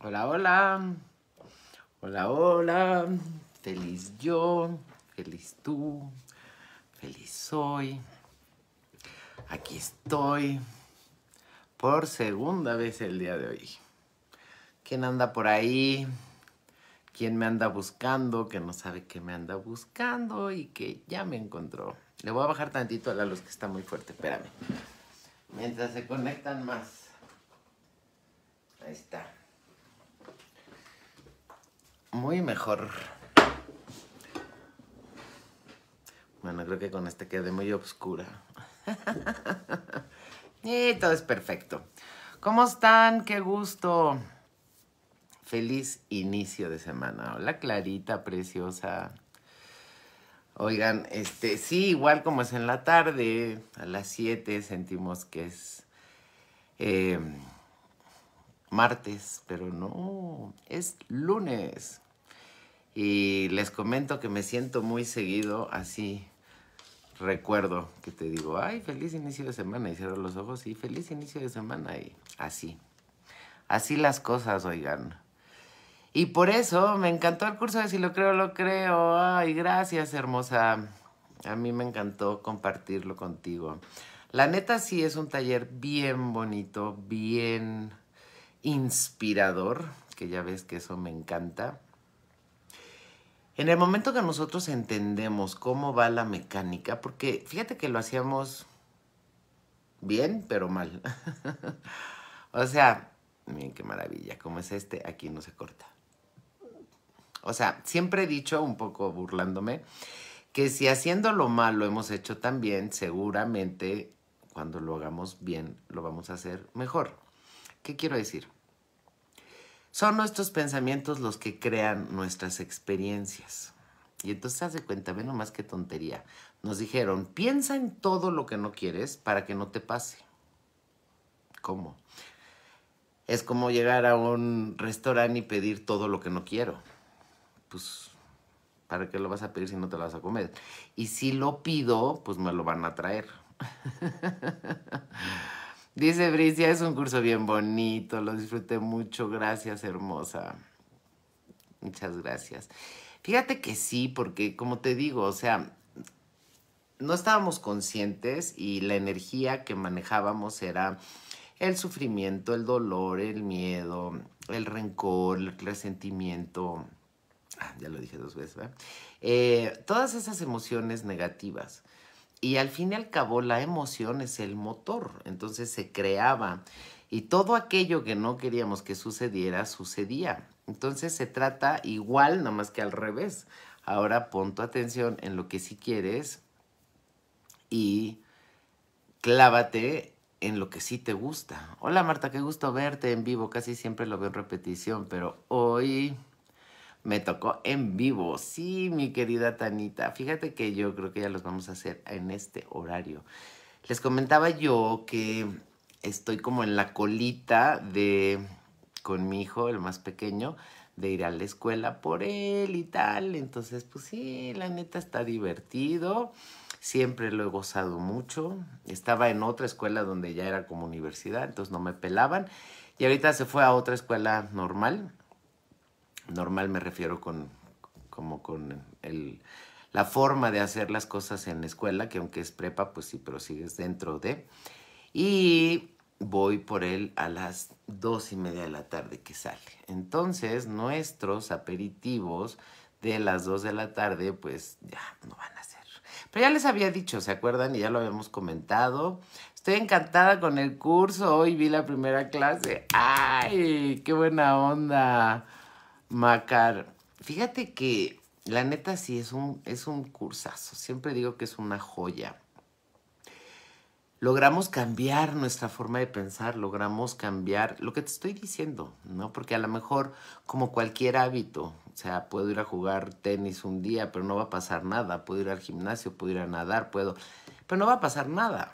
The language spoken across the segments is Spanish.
Hola, hola. Hola, hola. Feliz yo, feliz tú, feliz soy. Aquí estoy por segunda vez el día de hoy. ¿Quién anda por ahí? ¿Quién me anda buscando? Que no sabe que me anda buscando y que ya me encontró. Le voy a bajar tantito a la luz que está muy fuerte. Espérame. Mientras se conectan más. Ahí está muy mejor. Bueno, creo que con este quedé muy oscura. y todo es perfecto. ¿Cómo están? Qué gusto. Feliz inicio de semana. Hola, Clarita, preciosa. Oigan, este, sí, igual como es en la tarde, a las 7 sentimos que es eh, martes, pero no, es lunes. Y les comento que me siento muy seguido así. Recuerdo que te digo, ay, feliz inicio de semana y cierro los ojos y feliz inicio de semana y así. Así las cosas, oigan. Y por eso me encantó el curso de Si lo creo, lo creo. Ay, gracias, hermosa. A mí me encantó compartirlo contigo. La neta sí es un taller bien bonito, bien inspirador, que ya ves que eso me encanta. En el momento que nosotros entendemos cómo va la mecánica, porque fíjate que lo hacíamos bien, pero mal. o sea, miren qué maravilla, como es este, aquí no se corta. O sea, siempre he dicho, un poco burlándome, que si haciendo lo mal lo hemos hecho tan bien, seguramente cuando lo hagamos bien lo vamos a hacer mejor. ¿Qué quiero decir? Son nuestros pensamientos los que crean nuestras experiencias. Y entonces haz de cuenta, ve nomás qué tontería. Nos dijeron, piensa en todo lo que no quieres para que no te pase. ¿Cómo? Es como llegar a un restaurante y pedir todo lo que no quiero. Pues, ¿para qué lo vas a pedir si no te lo vas a comer? Y si lo pido, pues me lo van a traer. Dice Bricia, es un curso bien bonito, lo disfruté mucho, gracias hermosa. Muchas gracias. Fíjate que sí, porque como te digo, o sea, no estábamos conscientes y la energía que manejábamos era el sufrimiento, el dolor, el miedo, el rencor, el resentimiento, ah, ya lo dije dos veces, ¿verdad? Eh, todas esas emociones negativas. Y al fin y al cabo la emoción es el motor, entonces se creaba y todo aquello que no queríamos que sucediera sucedía. Entonces se trata igual, nada más que al revés. Ahora pon tu atención en lo que sí quieres y clávate en lo que sí te gusta. Hola Marta, qué gusto verte en vivo, casi siempre lo veo en repetición, pero hoy me tocó en vivo. Sí, mi querida Tanita, fíjate que yo creo que ya los vamos a hacer en este horario. Les comentaba yo que estoy como en la colita de, con mi hijo, el más pequeño, de ir a la escuela por él y tal. Entonces, pues sí, la neta está divertido. Siempre lo he gozado mucho. Estaba en otra escuela donde ya era como universidad, entonces no me pelaban. Y ahorita se fue a otra escuela normal, normal me refiero con como con la forma de hacer las cosas en la escuela, que aunque es prepa, pues sí, pero sigues dentro de. Y voy por él a las dos y media de la tarde que sale. Entonces, nuestros aperitivos de las dos de la tarde, pues ya no van a ser. Pero ya les había dicho, ¿se acuerdan? Y ya lo habíamos comentado. Estoy encantada con el curso. Hoy vi la primera clase. ¡Ay! ¡Qué buena onda! Macar, fíjate que la neta sí es un, es un cursazo. Siempre digo que es una joya. Logramos cambiar nuestra forma de pensar, logramos cambiar lo que te estoy diciendo, ¿no? Porque a lo mejor, como cualquier hábito, o sea, puedo ir a jugar tenis un día, pero no va a pasar nada. Puedo ir al gimnasio, puedo ir a nadar, puedo. Pero no va a pasar nada.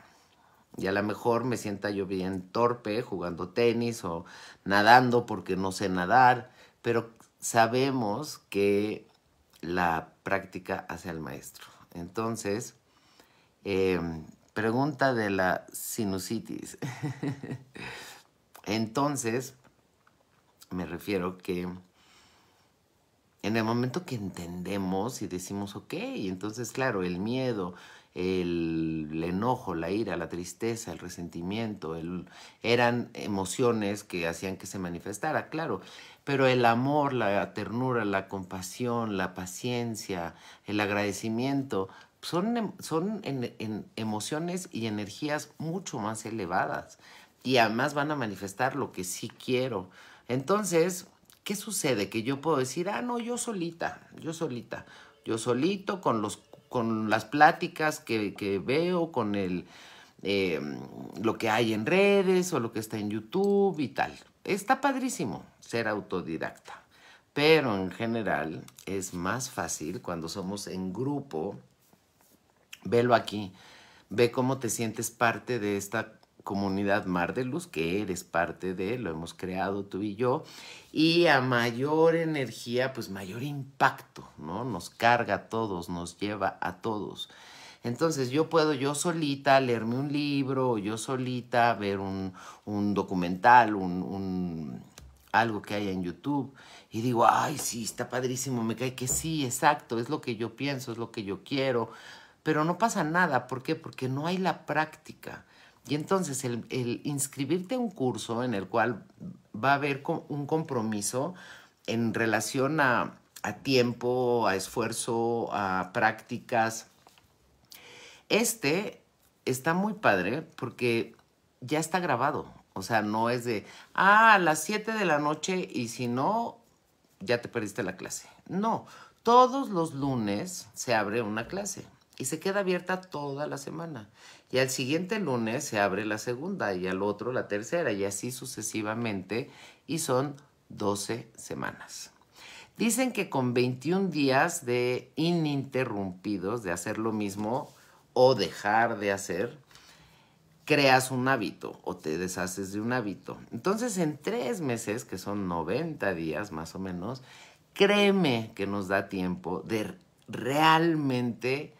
Y a lo mejor me sienta yo bien torpe jugando tenis o nadando porque no sé nadar. Pero sabemos que la práctica hace al maestro. Entonces, eh, pregunta de la sinusitis. Entonces, me refiero que en el momento que entendemos y decimos, ok, entonces claro, el miedo, el, enojo, la ira, la tristeza, el resentimiento, el, eran emociones que hacían que se manifestara, claro, pero el amor, la ternura, la compasión, la paciencia, el agradecimiento, son, em, son emociones y energías mucho más elevadas y además van a manifestar lo que sí quiero. Entonces, ¿qué sucede? Que yo puedo decir, ah, no, yo solita, yo solita, yo solito con los con las pláticas que, veo, con el, eh, lo que hay en redes o lo que está en YouTube y tal. Está padrísimo ser autodidacta, pero en general es más fácil cuando somos en grupo. Velo aquí, ve cómo te sientes parte de esta comunidad Mar de Luz, que eres parte de, lo hemos creado tú y yo, y a mayor energía, pues mayor impacto, ¿no? Nos carga a todos, nos lleva a todos. Entonces yo puedo yo solita leerme un libro, yo solita ver un, documental, un, algo que haya en YouTube, y digo, ay, sí, está padrísimo, me cae que sí, exacto, es lo que yo pienso, es lo que yo quiero, pero no pasa nada, ¿por qué? Porque no hay la práctica. Y entonces el, inscribirte a un curso en el cual va a haber un compromiso en relación a, a tiempo, a esfuerzo, a prácticas. Este está muy padre porque ya está grabado. O sea, no es de, ah, a las 7 de la noche y si no, ya te perdiste la clase. No, todos los lunes se abre una clase y se queda abierta toda la semana y al siguiente lunes se abre la segunda y al otro la tercera y así sucesivamente y son 12 semanas. Dicen que con 21 días de ininterrumpidos de hacer lo mismo o dejar de hacer, creas un hábito o te deshaces de un hábito. Entonces en tres meses, que son 90 días más o menos, créeme que nos da tiempo de realmente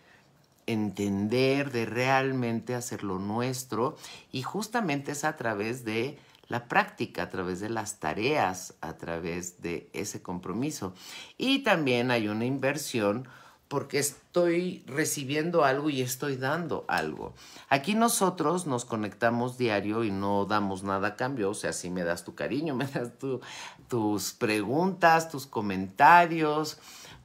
entender, de realmente lo nuestro y justamente es a través de la práctica, a través de las tareas, a través de ese compromiso. Y también hay una inversión porque estoy recibiendo algo y estoy dando algo. Aquí nosotros nos conectamos diario y no damos nada a cambio, o sea, si me das tu cariño, me das tus preguntas, tus comentarios,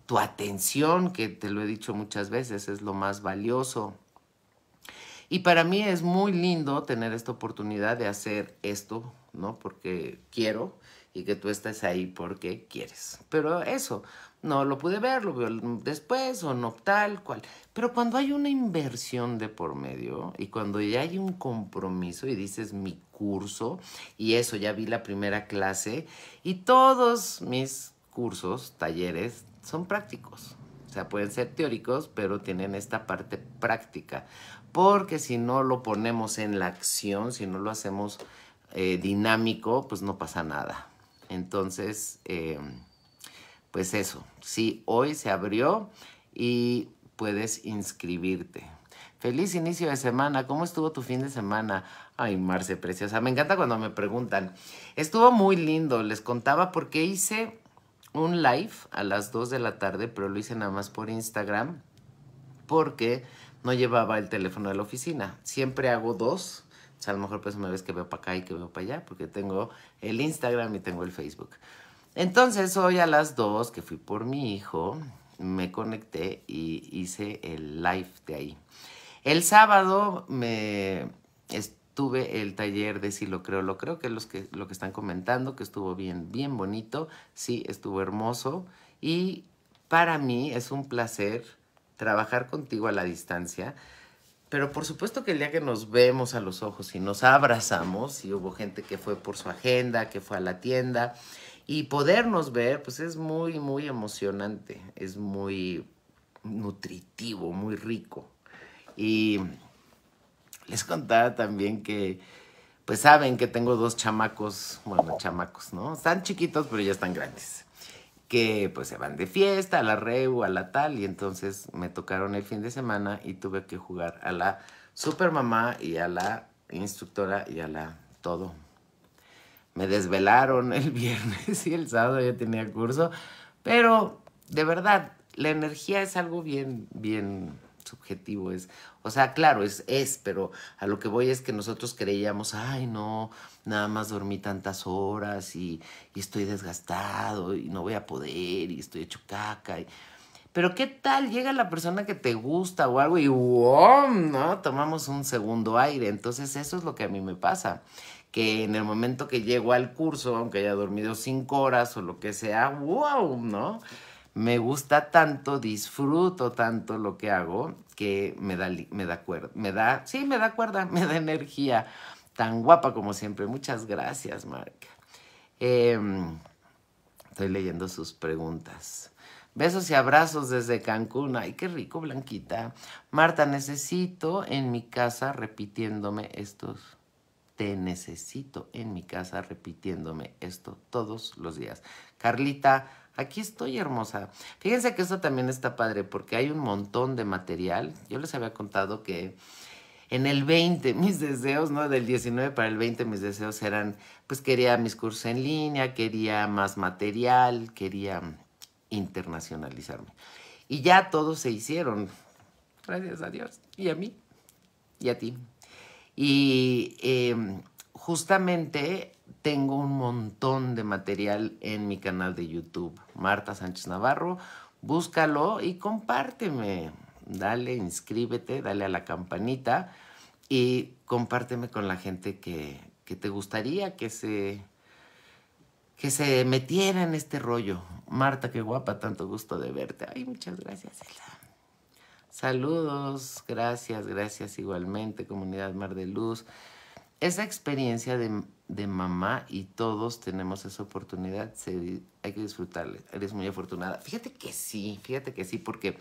tu atención, que te lo he dicho muchas veces, es lo más valioso. Y para mí es muy lindo tener esta oportunidad de hacer esto, ¿no? Porque quiero y que tú estés ahí porque quieres. Pero eso, no lo pude ver, lo veo después o no tal cual. Pero cuando hay una inversión de por medio y cuando ya hay un compromiso y dices mi curso y eso, ya vi la primera clase y todos mis cursos, talleres, son prácticos. O sea, pueden ser teóricos, pero tienen esta parte práctica. Porque si no lo ponemos en la acción, si no lo hacemos eh, dinámico, pues no pasa nada. Entonces, em, pues eso. Sí, hoy se abrió y puedes inscribirte. Feliz inicio de semana. ¿Cómo estuvo tu fin de semana? Ay, Marce, preciosa. Me encanta cuando me preguntan. Estuvo muy lindo. Les contaba por qué hice un live a las 2 de la tarde, pero lo hice nada más por Instagram porque no llevaba el teléfono de la oficina. Siempre hago dos. O sea, a lo mejor pues una vez que veo para acá y que veo para allá, porque tengo el Instagram y tengo el Facebook. Entonces hoy a las 2 que fui por mi hijo, me conecté y hice el live de ahí. El sábado me, tuve el taller de Si lo creo, lo creo, que es los que, lo que están comentando, que estuvo bien, bien bonito, sí, estuvo hermoso. Y para mí es un placer trabajar contigo a la distancia. Pero por supuesto que el día que nos vemos a los ojos y nos abrazamos, y hubo gente que fue por su agenda, que fue a la tienda, y podernos ver, pues es muy, muy emocionante, es muy nutritivo, muy rico. Y les contaba también que, pues saben que tengo dos chamacos, bueno, chamacos, ¿no? Están chiquitos, pero ya están grandes. Que pues se van de fiesta, a la reu, a la tal, y entonces me tocaron el fin de semana y tuve que jugar a la supermamá y a la instructora y a la todo. Me desvelaron el viernes y el sábado ya tenía curso, pero de verdad, la energía es algo bien, bien subjetivo, es, o sea, claro, es, es, pero a lo que voy es que nosotros creíamos, ay, no, nada más dormí tantas horas y, estoy desgastado y no voy a poder y estoy hecho caca. pero qué tal llega la persona que te gusta o algo y wow, ¿no? Tomamos un segundo aire. Entonces eso es lo que a mí me pasa. Que en el momento que llego al curso, aunque haya dormido cinco horas o lo que sea, wow, ¿no? me gusta tanto, disfruto tanto lo que hago, que me da, me da cuerda, me da, sí, me da cuerda, me da energía. Tan guapa como siempre. Muchas gracias, Marca. Em, estoy leyendo sus preguntas. Besos y abrazos desde Cancún. Ay, qué rico, Blanquita. Marta, necesito en mi casa repitiéndome estos. Te necesito en mi casa repitiéndome esto todos los días. Carlita, Aquí estoy, hermosa. Fíjense que esto también está padre porque hay un montón de material. Yo les había contado que en el 20 mis deseos, ¿no? Del 19 para el 20 mis deseos eran, pues quería mis cursos en línea, quería más material, quería internacionalizarme. Y ya todos se hicieron. Gracias a Dios. Y a mí. Y a ti. Y em, justamente tengo un montón de material en mi canal de YouTube, Marta Sánchez Navarro. Búscalo y compárteme. Dale, inscríbete, dale a la campanita y compárteme con la gente que, te gustaría que se, que se metiera en este rollo. Marta, qué guapa, tanto gusto de verte. Ay, muchas gracias, Saludos, gracias, gracias igualmente, comunidad Mar de Luz. Esa experiencia de de mamá y todos tenemos esa oportunidad, se, hay que disfrutarle. eres muy afortunada. Fíjate que sí, fíjate que sí, porque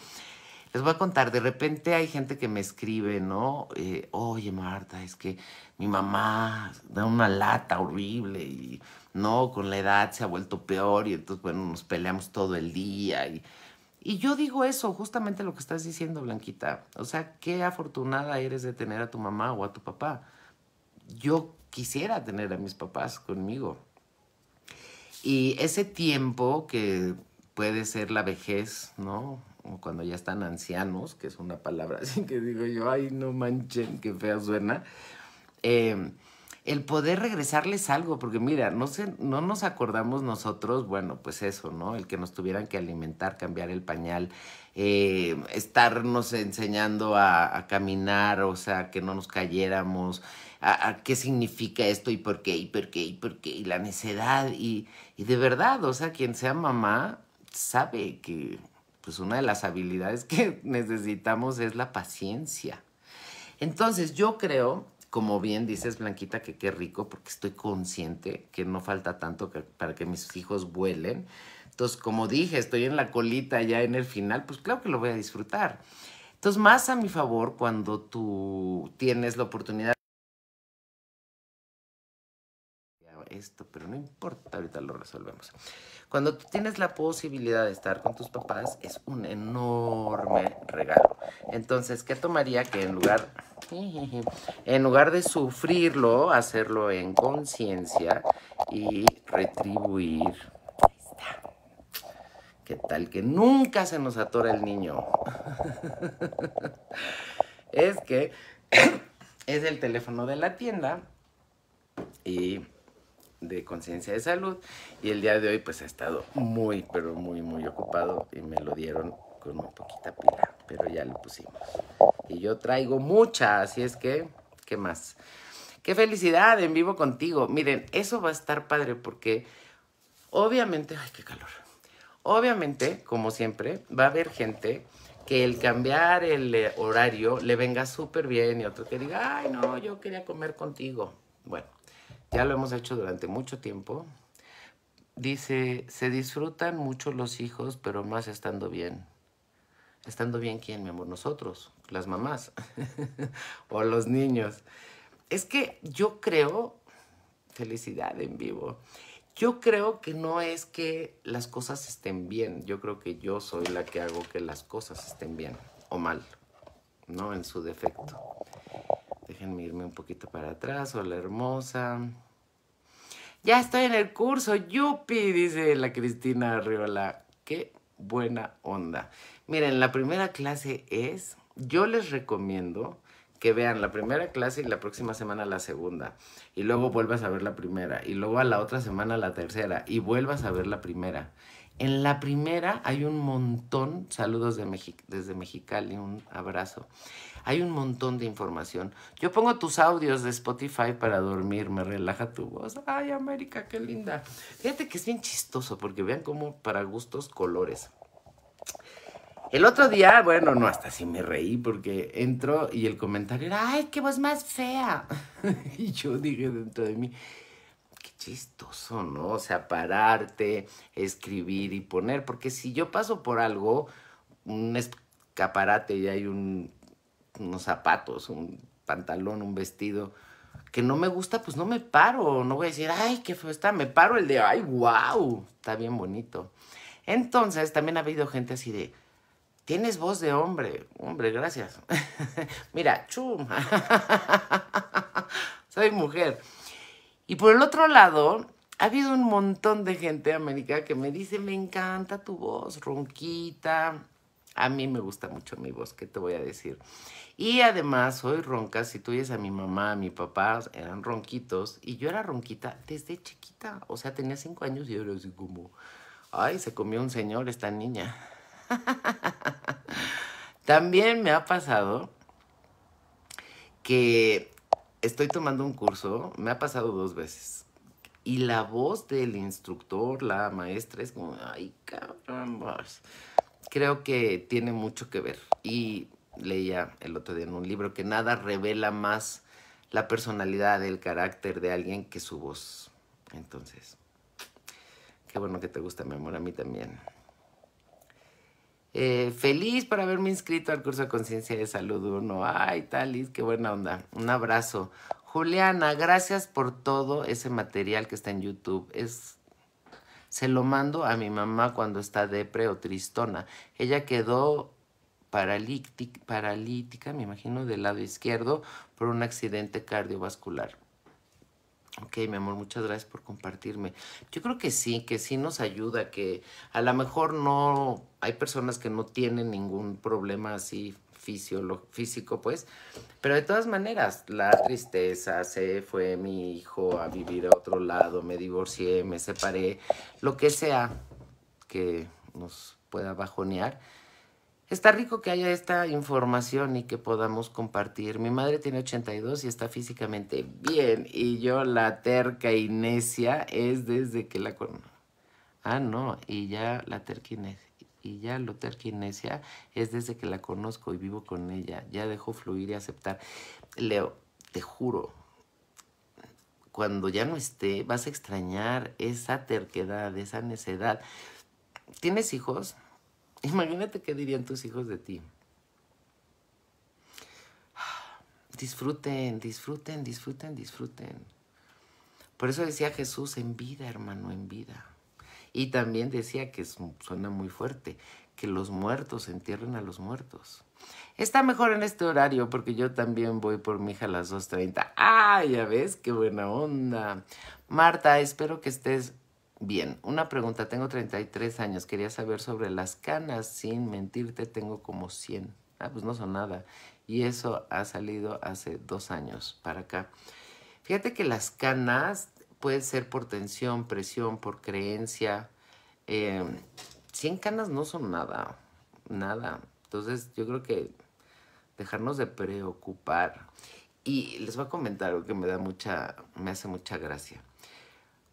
les voy a contar, de repente hay gente que me escribe, ¿no? Eh, Oye Marta, es que mi mamá da una lata horrible y no, con la edad se ha vuelto peor y entonces, bueno, nos peleamos todo el día y... Y yo digo eso, justamente lo que estás diciendo, Blanquita. O sea, qué afortunada eres de tener a tu mamá o a tu papá. Yo quisiera tener a mis papás conmigo. Y ese tiempo que puede ser la vejez, ¿no? O cuando ya están ancianos, que es una palabra así que digo yo, ay, no manchen, qué fea suena. Em, el poder regresarles algo, porque mira, no, no nos acordamos nosotros, bueno, pues eso, ¿no? El que nos tuvieran que alimentar, cambiar el pañal, em, estarnos enseñando a, a, caminar, o sea, que no nos cayéramos, qué significa esto y por qué, y por qué, y por qué, y la necedad. Y, de verdad, o sea, quien sea mamá sabe que pues una de las habilidades que necesitamos es la paciencia. Entonces yo creo, como bien dices Blanquita, que qué rico, porque estoy consciente que no falta tanto para que mis hijos vuelen. Entonces, como dije, estoy en la colita ya en el final, pues claro que lo voy a disfrutar. Entonces, más a mi favor cuando tú tienes la oportunidad esto, pero no importa, ahorita lo resolvemos. Cuando tú tienes la posibilidad de estar con tus papás, es un enorme regalo. Entonces, ¿qué tomaría que en lugar, en lugar de sufrirlo, hacerlo en conciencia y retribuir? ¿Qué tal que nunca se nos atora el niño? es que es el teléfono de la tienda y de conciencia de salud y el día de hoy pues ha estado muy pero muy muy ocupado y me lo dieron con muy poquita pila pero ya lo pusimos y yo traigo mucha así es que qué más qué felicidad en vivo contigo miren eso va a estar padre porque obviamente ay qué calor obviamente como siempre va a haber gente que el cambiar el eh, horario le venga súper bien y otro que diga ay no yo quería comer contigo bueno ya lo hemos hecho durante mucho tiempo. Dice, se disfrutan mucho los hijos, pero más estando bien. Estando bien, ¿quién, mi amor? Nosotros, las mamás o los niños. Es que yo creo, felicidad en vivo, yo creo que no es que las cosas estén bien, yo creo que yo soy la que hago que las cosas estén bien o mal, ¿no? En su defecto. Déjenme irme un poquito para atrás. Hola, hermosa. Ya estoy en el curso, yupi, dice la Cristina Arriola. Qué buena onda. Miren, la primera clase es, yo les recomiendo que vean la primera clase y la próxima semana la segunda. Y luego vuelvas a ver la primera. Y luego a la otra semana la tercera. Y vuelvas a ver la primera. En la primera hay un montón, saludos de desde Mexicali, un abrazo. Hay un montón de información. Yo pongo tus audios de Spotify para dormir, me relaja tu voz. Ay, América, qué linda. Fíjate que es bien chistoso porque vean cómo para gustos colores. El otro día, bueno, no, hasta sí me reí porque entro y el comentario era, ay, qué voz más fea. y yo dije dentro de mí, chistoso, ¿no? O sea, pararte, escribir y poner, porque si yo paso por algo, un escaparate y hay unos zapatos, un pantalón, un vestido que no me gusta, pues no me paro, no voy a decir, ay, qué feo está, me paro el de, ay, wow, está bien bonito. Entonces, también ha habido gente así de, tienes voz de hombre, hombre, gracias. Mira, chum, soy mujer. Y por el otro lado, ha habido un montón de gente de América que me dice, me encanta tu voz, ronquita. A mí me gusta mucho mi voz, ¿qué te voy a decir? Y además, soy ronca. Si tú oyes a mi mamá, a mi papá, eran ronquitos. Y yo era ronquita desde chiquita. O sea, tenía cinco años y yo era así como, ay, se comió un señor esta niña. También me ha pasado que estoy tomando un curso, me ha pasado dos veces. Y la voz del instructor, la maestra, es como, ay, cabrón, creo que tiene mucho que ver. Y leía el otro día en un libro que nada revela más la personalidad, el carácter de alguien que su voz. Entonces, qué bueno que te gusta, mi amor, a mí también. Eh, feliz por haberme inscrito al curso de conciencia de salud 1. Ay, Talis, qué buena onda. Un abrazo. Juliana, gracias por todo ese material que está en YouTube. Es, se lo mando a mi mamá cuando está depre o tristona. Ella quedó paralítica, me imagino, del lado izquierdo por un accidente cardiovascular. Ok, mi amor, muchas gracias por compartirme. Yo creo que sí, que sí nos ayuda, que a lo mejor no, hay personas que no tienen ningún problema así físico, pues, pero de todas maneras, la tristeza, se fue mi hijo a vivir a otro lado, me divorcié, me separé, lo que sea que nos pueda bajonear, Está rico que haya esta información y que podamos compartir. Mi madre tiene 82 y está físicamente bien. Y yo, la terca Inesia es desde que la con. Ah, no, y ya la terca y ya lo terca es desde que la conozco y vivo con ella. Ya dejo fluir y aceptar. Leo, te juro, cuando ya no esté, vas a extrañar esa terquedad, esa necedad. ¿Tienes hijos? Imagínate qué dirían tus hijos de ti. Disfruten, disfruten, disfruten, disfruten. Por eso decía Jesús, en vida, hermano, en vida. Y también decía que suena muy fuerte, que los muertos entierren a los muertos. Está mejor en este horario porque yo también voy por mi hija a las 2.30. ¡Ah, ya ves! ¡Qué buena onda! Marta, espero que estés Bien, una pregunta. Tengo 33 años. Quería saber sobre las canas. Sin mentirte, tengo como 100. Ah, pues no son nada. Y eso ha salido hace dos años para acá. Fíjate que las canas pueden ser por tensión, presión, por creencia. 100 em, canas no son nada. Nada. Entonces, yo creo que dejarnos de preocupar. Y les voy a comentar algo que me da mucha, me hace mucha gracia.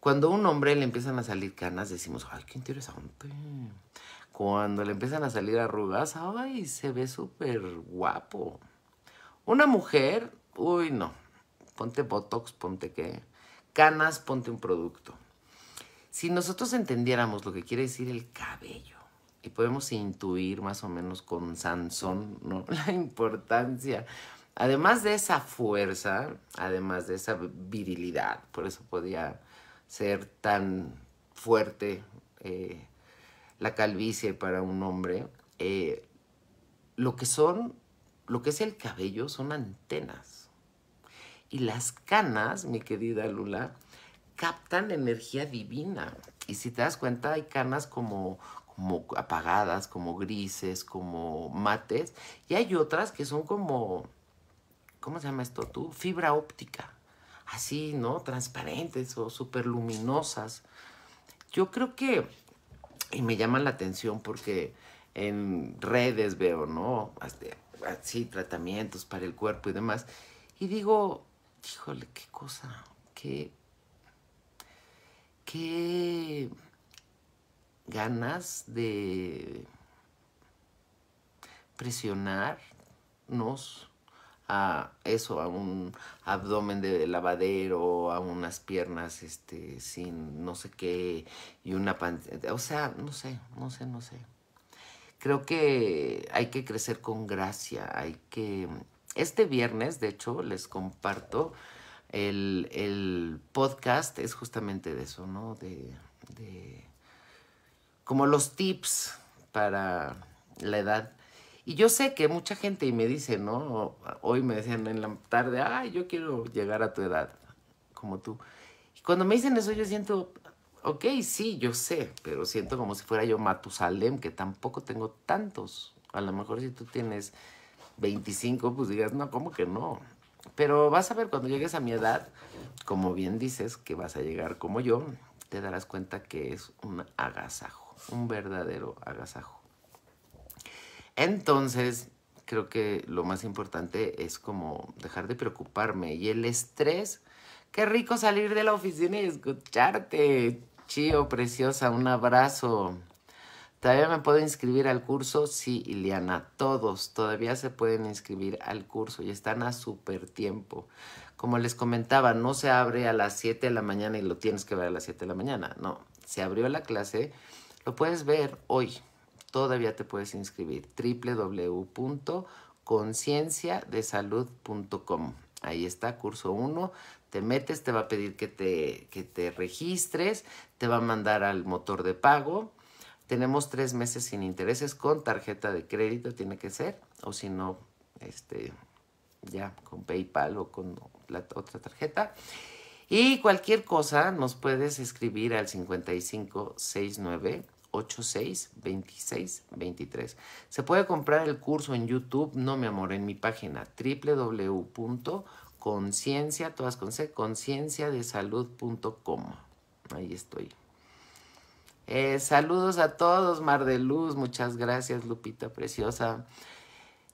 Cuando a un hombre le empiezan a salir canas, decimos, ay, qué interesante. Cuando le empiezan a salir arrugas, ay, se ve súper guapo. Una mujer, uy, no. Ponte Botox, ponte qué. Canas, ponte un producto. Si nosotros entendiéramos lo que quiere decir el cabello, y podemos intuir más o menos con Sansón ¿no? la importancia, además de esa fuerza, además de esa virilidad, por eso podía ser tan fuerte eh, la calvicie para un hombre, eh, lo que son, lo que es el cabello son antenas. Y las canas, mi querida Lula, captan energía divina. Y si te das cuenta, hay canas como, como apagadas, como grises, como mates. Y hay otras que son como, ¿cómo se llama esto tú? Fibra óptica así, ¿no? Transparentes o súper luminosas. Yo creo que, y me llama la atención porque en redes veo, ¿no? Este, así, tratamientos para el cuerpo y demás. Y digo, híjole, qué cosa, qué, qué ganas de presionarnos a eso, a un abdomen de lavadero, a unas piernas este, sin no sé qué, y una O sea, no sé, no sé, no sé. Creo que hay que crecer con gracia, hay que... Este viernes, de hecho, les comparto el, el podcast, es justamente de eso, ¿no? De, de... Como los tips para la edad y yo sé que mucha gente me dice, ¿no? Hoy me decían en la tarde, ay, yo quiero llegar a tu edad, como tú. Y cuando me dicen eso, yo siento, ok, sí, yo sé, pero siento como si fuera yo Matusalem, que tampoco tengo tantos. A lo mejor si tú tienes 25, pues digas, no, ¿cómo que no? Pero vas a ver cuando llegues a mi edad, como bien dices que vas a llegar como yo, te darás cuenta que es un agasajo, un verdadero agasajo. Entonces, creo que lo más importante es como dejar de preocuparme y el estrés. Qué rico salir de la oficina y escucharte. Chío, preciosa, un abrazo. ¿Todavía me puedo inscribir al curso? Sí, Ileana, todos todavía se pueden inscribir al curso y están a súper tiempo. Como les comentaba, no se abre a las 7 de la mañana y lo tienes que ver a las 7 de la mañana. No, se abrió la clase, lo puedes ver hoy todavía te puedes inscribir. www.concienciadesalud.com. Ahí está, curso 1. Te metes, te va a pedir que te, que te registres, te va a mandar al motor de pago. Tenemos tres meses sin intereses con tarjeta de crédito, tiene que ser, o si no, este, ya con PayPal o con la otra tarjeta. Y cualquier cosa nos puedes escribir al 5569 862623. 26 23. Se puede comprar el curso en YouTube, no mi amor, en mi página www.conciencia, todas con C, concienciadesalud.com. Ahí estoy. Eh, saludos a todos, Mar de Luz, muchas gracias, Lupita Preciosa.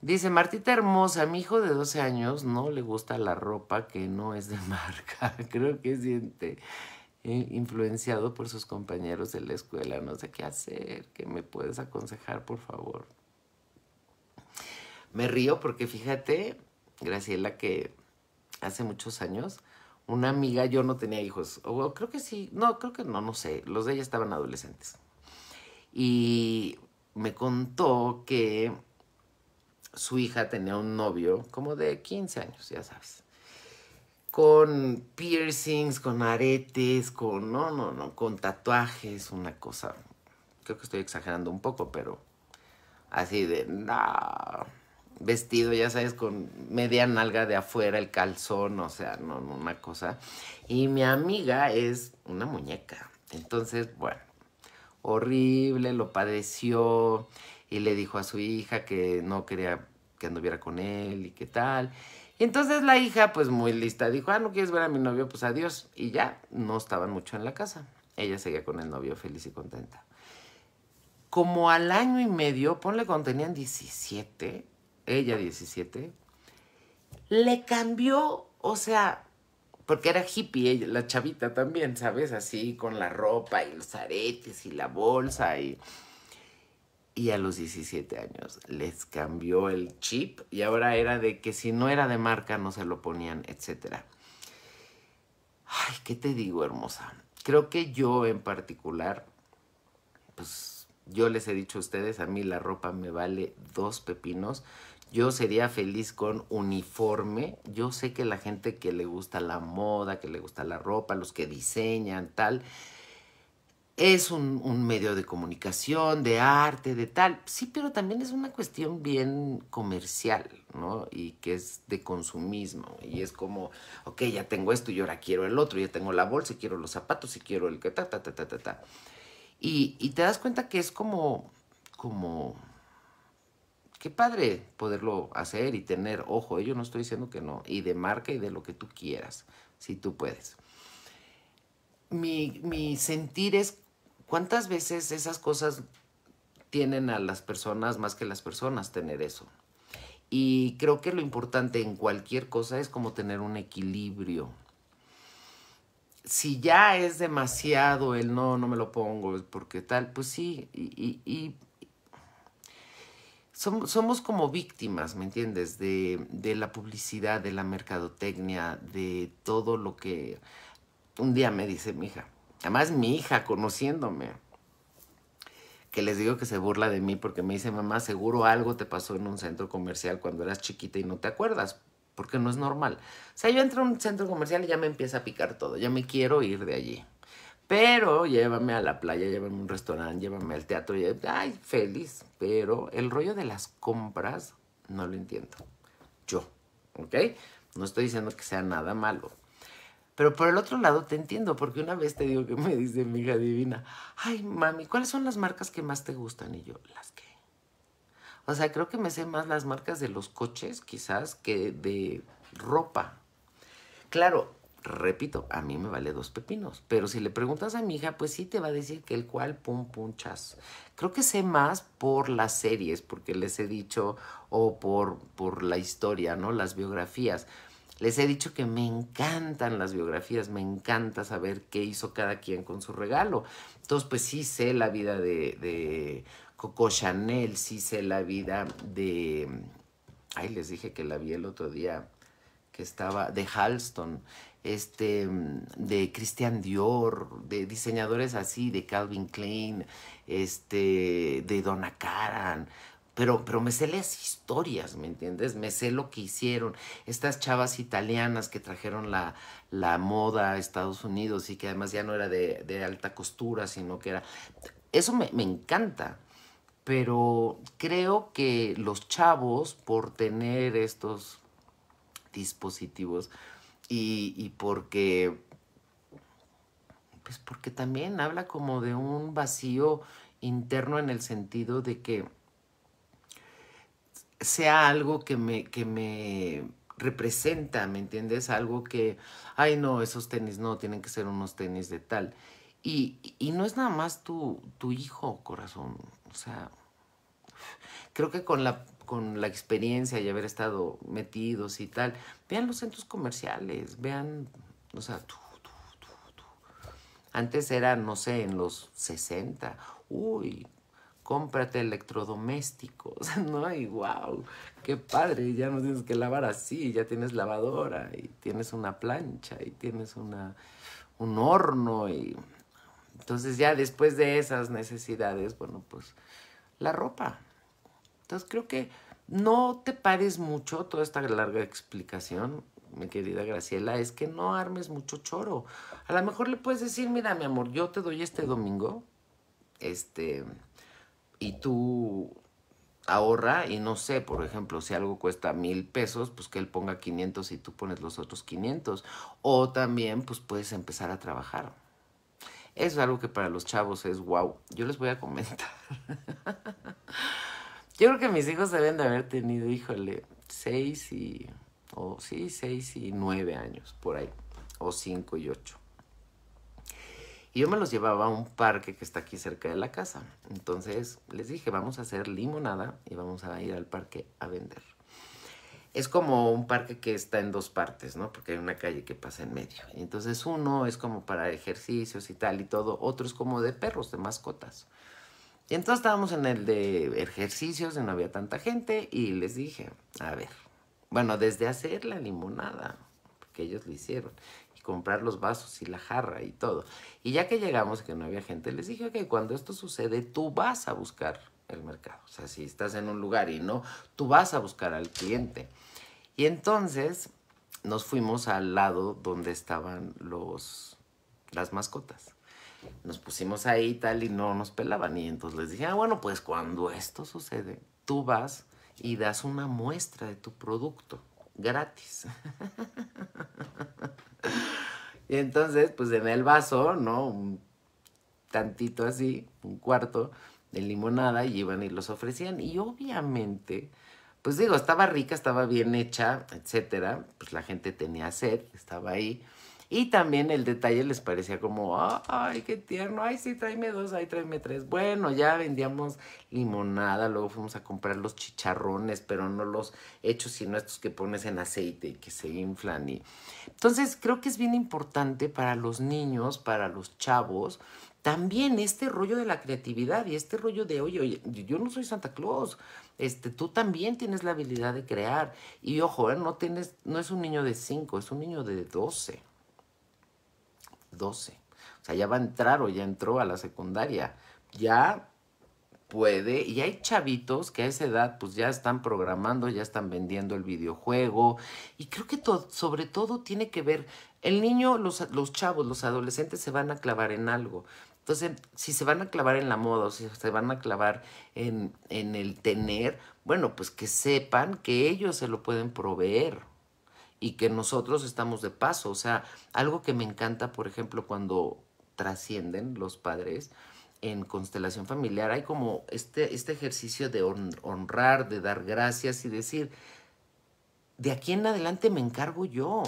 Dice Martita Hermosa, mi hijo de 12 años no le gusta la ropa que no es de marca. Creo que siente eh, influenciado por sus compañeros de la escuela, no sé qué hacer, ¿qué me puedes aconsejar, por favor? Me río porque fíjate, Graciela, que hace muchos años una amiga, yo no tenía hijos, o creo que sí, no, creo que no, no sé, los de ella estaban adolescentes. Y me contó que su hija tenía un novio como de 15 años, ya sabes con piercings, con aretes, con no, no, no, con tatuajes, una cosa. Creo que estoy exagerando un poco, pero así de no. Vestido, ya sabes, con media nalga de afuera, el calzón, o sea, no, no, una cosa. Y mi amiga es una muñeca. Entonces, bueno, horrible, lo padeció y le dijo a su hija que no quería que anduviera con él y qué tal entonces la hija, pues muy lista, dijo, ah, no quieres ver a mi novio, pues adiós. Y ya, no estaban mucho en la casa. Ella seguía con el novio feliz y contenta. Como al año y medio, ponle cuando tenían 17, ella 17, le cambió, o sea, porque era hippie ella, la chavita también, ¿sabes? Así, con la ropa y los aretes y la bolsa y y a los 17 años les cambió el chip y ahora era de que si no era de marca no se lo ponían, etc. Ay, ¿qué te digo, hermosa? Creo que yo en particular, pues yo les he dicho a ustedes, a mí la ropa me vale dos pepinos. Yo sería feliz con uniforme. Yo sé que la gente que le gusta la moda, que le gusta la ropa, los que diseñan, tal, es un, medio de comunicación, de arte, de tal. Sí, pero también es una cuestión bien comercial, ¿no? Y que es de consumismo. Y es como, ok, ya tengo esto y ahora quiero el otro, ya tengo la bolsa, quiero los zapatos y quiero el que ta, ta, ta, ta, ta, ta. Y, y te das cuenta que es como, como, qué padre poderlo hacer y tener, ojo, ¿eh? yo no estoy diciendo que no, y de marca y de lo que tú quieras, si tú puedes mi, sentir es cuántas veces esas cosas tienen a las personas más que las personas tener eso. Y creo que lo importante en cualquier cosa es como tener un equilibrio. Si ya es demasiado el no, no me lo pongo, porque tal, pues sí, y, somos, como víctimas, ¿me entiendes? de la publicidad, de la mercadotecnia, de todo lo que un día me dice mi hija, además mi hija conociéndome, que les digo que se burla de mí porque me dice, mamá, seguro algo te pasó en un centro comercial cuando eras chiquita y no te acuerdas, porque no es normal. O sea, yo entro a un centro comercial y ya me empieza a picar todo, ya me quiero ir de allí. Pero llévame a la playa, llévame a un restaurante, llévame al teatro, ay, feliz. Pero el rollo de las compras no lo entiendo. Yo, ¿ok? No estoy diciendo que sea nada malo, pero por el otro lado te entiendo, porque una vez te digo que me dice mi hija divina, ay mami, ¿cuáles son las marcas que más te gustan? Y yo, las qué? O sea, creo que me sé más las marcas de los coches quizás que de ropa. Claro, repito, a mí me vale dos pepinos, pero si le preguntas a mi hija, pues sí te va a decir que el cual, pum, pum, chas. Creo que sé más por las series, porque les he dicho, o por, por la historia, ¿no? Las biografías. Les he dicho que me encantan las biografías, me encanta saber qué hizo cada quien con su regalo. Entonces, pues sí sé la vida de, Coco Chanel, sí sé la vida de... Ay, les dije que la vi el otro día, que estaba de Halston, este, de Christian Dior, de diseñadores así, de Calvin Klein, este, de Donna Karan. Pero, pero me sé las historias, ¿me entiendes? Me sé lo que hicieron. Estas chavas italianas que trajeron la, moda a Estados Unidos y que además ya no era de, alta costura, sino que era... Eso me, encanta pero creo que los chavos por tener estos dispositivos y, y, porque pues porque también habla como de un vacío interno en el sentido de que sea algo que me, que me representa, ¿me entiendes? Algo que, ay no, esos tenis no, tienen que ser unos tenis de tal. Y, no es nada más tu, tu hijo, corazón. O sea, creo que con la, con la experiencia y haber estado metidos y tal, vean los centros comerciales, vean, o sea, tú, tú, tú, Antes era, no sé, en los 60. Uy, cómprate electrodomésticos, ¿no? Y wow, qué padre, ya no tienes que lavar así, ya tienes lavadora y tienes una plancha y tienes una, un horno y... Entonces ya después de esas necesidades, bueno, pues la ropa. Entonces creo que no te pares mucho toda esta larga explicación, mi querida Graciela, es que no armes mucho choro. A lo mejor le puedes decir, mira, mi amor, yo te doy este domingo, este, y tú ahorra y no sé, por ejemplo, si algo cuesta mil pesos, pues que él ponga 500 y tú pones los otros 500. O también, pues puedes empezar a trabajar. Es algo que para los chavos es wow. Yo les voy a comentar. Yo creo que mis hijos deben de haber tenido, híjole, seis y, o sí, seis y nueve años, por ahí, o cinco y ocho. Y yo me los llevaba a un parque que está aquí cerca de la casa. Entonces les dije, vamos a hacer limonada y vamos a ir al parque a vender. Es como un parque que está en dos partes, ¿no? Porque hay una calle que pasa en medio. Entonces uno es como para ejercicios y tal y todo, otro es como de perros, de mascotas. Y entonces estábamos en el de ejercicios y no había tanta gente y les dije, a ver, bueno, desde hacer la limonada, porque ellos lo hicieron comprar los vasos y la jarra y todo. Y ya que llegamos, que no había gente, les dije que cuando esto sucede, tú vas a buscar el mercado. O sea, si estás en un lugar y no, tú vas a buscar al cliente. Y entonces nos fuimos al lado donde estaban los, las mascotas. Nos pusimos ahí y tal y no nos pelaban. Y entonces les dije, ah, bueno, pues cuando esto sucede, tú vas y das una muestra de tu producto gratis. Y entonces, pues en el vaso, ¿no? Un tantito así, un cuarto de limonada y iban y los ofrecían. Y obviamente, pues digo, estaba rica, estaba bien hecha, etcétera. Pues la gente tenía sed, estaba ahí. Y también el detalle les parecía como, ah, ay, qué tierno, ay, sí, tráeme dos, ay, tráeme tres. Bueno, ya vendíamos limonada, luego fuimos a comprar los chicharrones, pero no los hechos, sino estos que pones en aceite y que se inflan. Y... Entonces, creo que es bien importante para los niños, para los chavos, también este rollo de la creatividad y este rollo de, oye, oye, yo no soy Santa Claus, este, tú también tienes la habilidad de crear. Y ojo, ¿eh? no, tienes, no es un niño de cinco, es un niño de 12. 12. O sea, ya va a entrar o ya entró a la secundaria. Ya puede. Y hay chavitos que a esa edad pues ya están programando, ya están vendiendo el videojuego. Y creo que todo, sobre todo tiene que ver, el niño, los, los chavos, los adolescentes se van a clavar en algo. Entonces, si se van a clavar en la moda o si se van a clavar en, en el tener, bueno, pues que sepan que ellos se lo pueden proveer y que nosotros estamos de paso. O sea, algo que me encanta, por ejemplo, cuando trascienden los padres en constelación familiar, hay como este, este ejercicio de honrar, de dar gracias y decir, de aquí en adelante me encargo yo.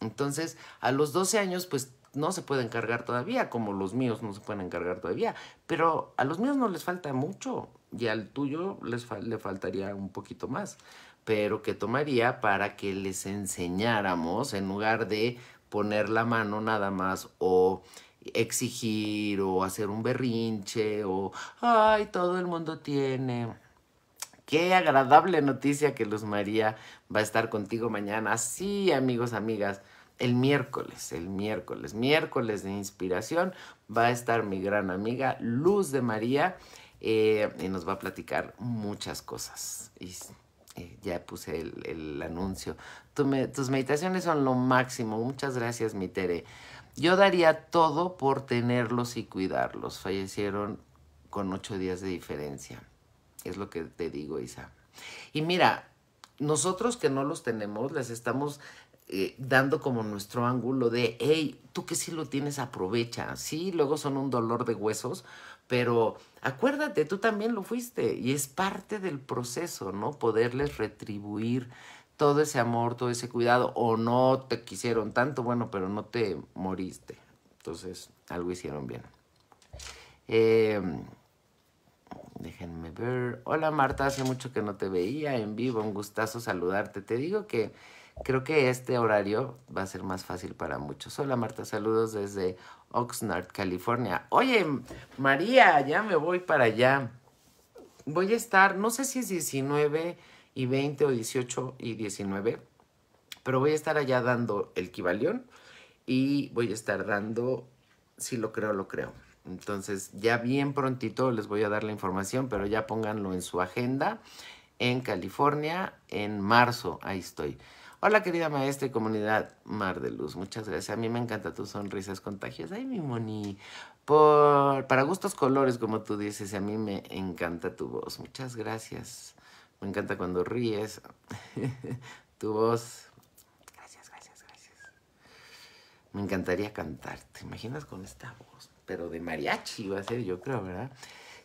Entonces, a los 12 años, pues no se puede encargar todavía, como los míos no se pueden encargar todavía, pero a los míos no les falta mucho y al tuyo les le faltaría un poquito más pero que tomaría para que les enseñáramos, en lugar de poner la mano nada más o exigir o hacer un berrinche o, ay, todo el mundo tiene. Qué agradable noticia que Luz María va a estar contigo mañana. Sí, amigos, amigas, el miércoles, el miércoles, miércoles de inspiración, va a estar mi gran amiga Luz de María eh, y nos va a platicar muchas cosas ya puse el, anuncio. tus meditaciones son lo máximo. Muchas gracias, mi Tere. Yo daría todo por tenerlos y cuidarlos. Fallecieron con ocho días de diferencia. Es lo que te digo, Isa. Y mira, nosotros que no los tenemos, les estamos eh, dando como nuestro ángulo de, hey, tú que sí lo tienes, aprovecha. Sí, luego son un dolor de huesos, pero acuérdate, tú también lo fuiste y es parte del proceso, ¿no? Poderles retribuir todo ese amor, todo ese cuidado, o no te quisieron tanto, bueno, pero no te moriste. Entonces, algo hicieron bien. Em, déjenme ver. Hola Marta, hace mucho que no te veía en vivo, un gustazo saludarte. Te digo que creo que este horario va a ser más fácil para muchos. Hola Marta, saludos desde Oxnard, California. Oye, María, ya me voy para allá. Voy a estar, no sé si es 19 y 20 o 18 y 19, pero voy a estar allá dando el Kibalión y voy a estar dando, si lo creo, lo creo. Entonces, ya bien prontito les voy a dar la información, pero ya pónganlo en su agenda. En California, en marzo, ahí estoy. Hola querida maestra y comunidad Mar de Luz, muchas gracias. A mí me encanta tus sonrisas contagiosas. Ay, mi moni. Por, para gustos colores, como tú dices, a mí me encanta tu voz. Muchas gracias. Me encanta cuando ríes. tu voz. Gracias, gracias, gracias. Me encantaría cantar. ¿Te imaginas con esta voz? Pero de mariachi va a ser, yo creo, ¿verdad?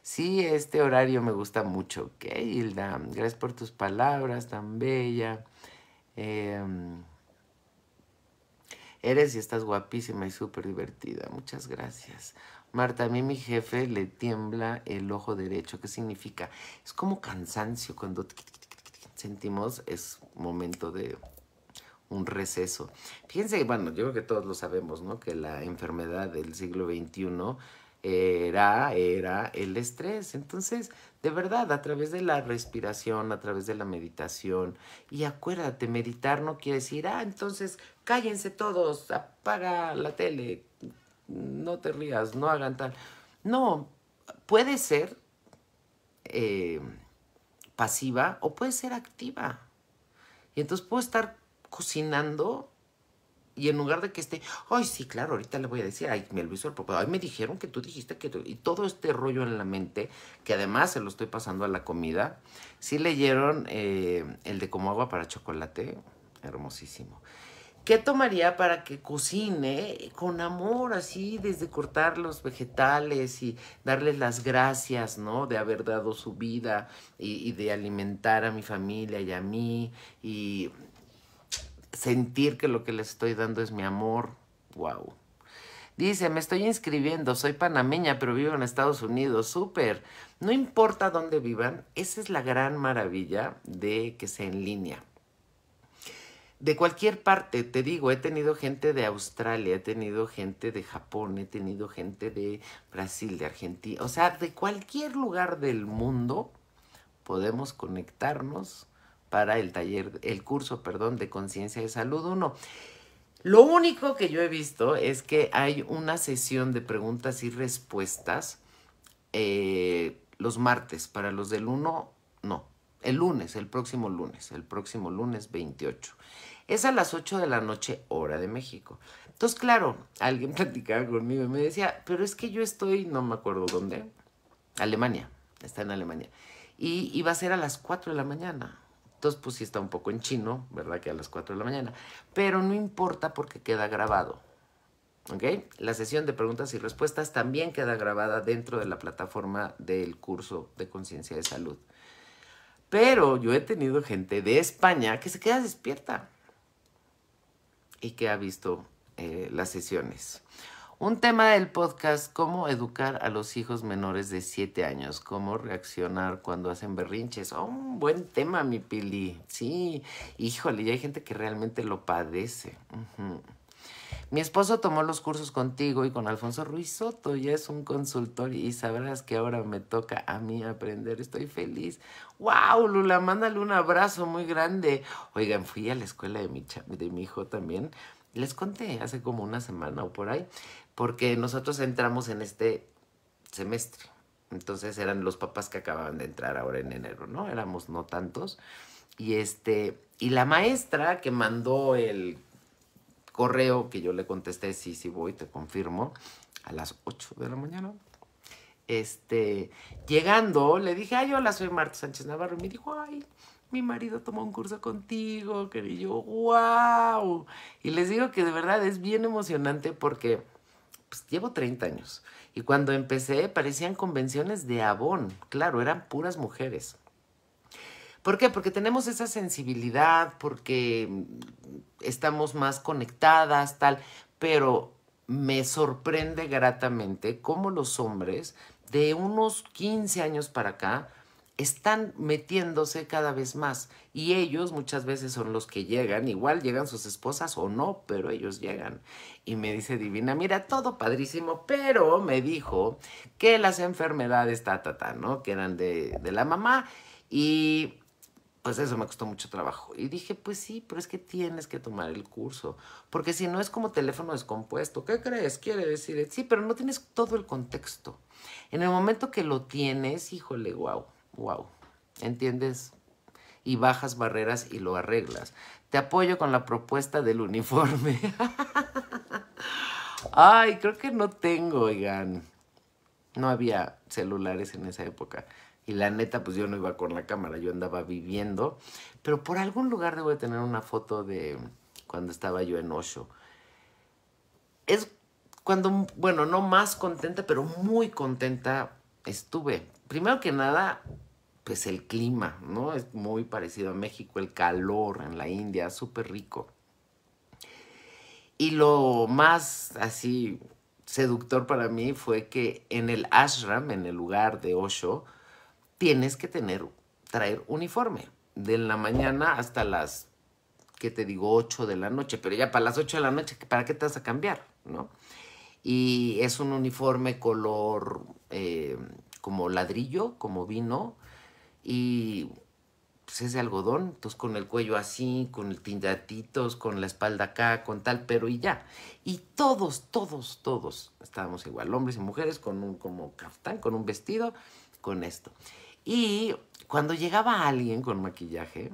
Sí, este horario me gusta mucho, ¿ok, Hilda? Gracias por tus palabras, tan bella. Em, eres y estás guapísima y súper divertida. Muchas gracias. Marta, a mí mi jefe le tiembla el ojo derecho. ¿Qué significa? Es como cansancio. Cuando sentimos es momento de un receso. Fíjense, bueno, yo creo que todos lo sabemos, ¿no? Que la enfermedad del siglo XXI era, era el estrés. Entonces, de verdad, a través de la respiración, a través de la meditación, y acuérdate, meditar no quiere decir, ah, entonces cállense todos, apaga la tele, no te rías, no hagan tal. No, puede ser eh, pasiva o puede ser activa. Y entonces puedo estar cocinando y en lugar de que esté, ay, sí, claro, ahorita le voy a decir, ay, me hizo el papá, ay, me dijeron que tú dijiste que... Y todo este rollo en la mente, que además se lo estoy pasando a la comida. Sí leyeron eh, el de como agua para chocolate, hermosísimo. ¿Qué tomaría para que cocine con amor, así, desde cortar los vegetales y darles las gracias, ¿no? De haber dado su vida y, y de alimentar a mi familia y a mí y sentir que lo que les estoy dando es mi amor. Wow. Dice, me estoy inscribiendo, soy panameña, pero vivo en Estados Unidos. Súper. No importa dónde vivan, esa es la gran maravilla de que sea en línea. De cualquier parte, te digo, he tenido gente de Australia, he tenido gente de Japón, he tenido gente de Brasil, de Argentina. O sea, de cualquier lugar del mundo podemos conectarnos para el taller, el curso, perdón, de conciencia de salud 1. Lo único que yo he visto es que hay una sesión de preguntas y respuestas eh, los martes, para los del 1, no, el lunes, el próximo lunes, el próximo lunes 28. Es a las 8 de la noche, hora de México. Entonces, claro, alguien platicaba conmigo y me decía, pero es que yo estoy, no me acuerdo dónde, Alemania, está en Alemania, y iba a ser a las 4 de la mañana. Entonces, pues sí está un poco en chino, ¿verdad? Que a las 4 de la mañana. Pero no importa porque queda grabado. ¿Ok? La sesión de preguntas y respuestas también queda grabada dentro de la plataforma del curso de conciencia de salud. Pero yo he tenido gente de España que se queda despierta y que ha visto eh, las sesiones. Un tema del podcast, cómo educar a los hijos menores de 7 años, cómo reaccionar cuando hacen berrinches. Oh, un buen tema, mi Pili. Sí, híjole, ya hay gente que realmente lo padece. Mi esposo tomó los cursos contigo y con Alfonso Ruiz Soto, ya es un consultor y sabrás que ahora me toca a mí aprender, estoy feliz. ¡Wow, Lula! Mándale un abrazo muy grande. Oigan, fui a la escuela de mi, de mi hijo también. Les conté hace como una semana o por ahí porque nosotros entramos en este semestre. Entonces eran los papás que acababan de entrar ahora en enero, ¿no? Éramos no tantos. Y este, y la maestra que mandó el correo que yo le contesté, sí, sí voy, te confirmo, a las 8 de la mañana. Este, llegando, le dije, ay, hola, soy Marta Sánchez Navarro. Y me dijo, ay, mi marido tomó un curso contigo. Que yo, wow. Y les digo que de verdad es bien emocionante porque pues, llevo 30 años. Y cuando empecé parecían convenciones de abón, claro, eran puras mujeres. ¿Por qué? Porque tenemos esa sensibilidad, porque mm, estamos más conectadas, tal, pero me sorprende gratamente cómo los hombres de unos 15 años para acá están metiéndose cada vez más y ellos muchas veces son los que llegan, igual llegan sus esposas o no, pero ellos llegan. Y me dice Divina, mira, todo padrísimo, pero me dijo que las enfermedades, ta, ta, ta, ¿no? Que eran de, la mamá y pues eso me costó mucho trabajo. Y dije, pues sí, pero es que tienes que tomar el curso, porque si no es como teléfono descompuesto, ¿qué crees? Quiere decir, sí, pero no tienes todo el contexto. En el momento que lo tienes, híjole, guau wow, ¿entiendes? Y bajas barreras y lo arreglas. Te apoyo con la propuesta del uniforme. Ay, creo que no tengo, oigan. No había celulares en esa época. Y la neta, pues yo no iba con la cámara, yo andaba viviendo. Pero por algún lugar debo de tener una foto de cuando estaba yo en Osho. Es cuando, bueno, no más contenta, pero muy contenta estuve primero que nada, pues el clima, ¿no? Es muy parecido a México, el calor en la India, súper rico. Y lo más así seductor para mí fue que en el ashram, en el lugar de Osho, tienes que tener, traer uniforme, de la mañana hasta las, ¿qué te digo?, 8 de la noche, pero ya para las 8 de la noche, ¿para qué te vas a cambiar? ¿No? Y es un uniforme color... Eh, como ladrillo, como vino, y pues es de algodón, entonces con el cuello así, con el tindatitos, con la espalda acá, con tal, pero y ya. Y todos, todos, todos estábamos igual, hombres y mujeres, con un como caftán, con un vestido, con esto. Y cuando llegaba alguien con maquillaje,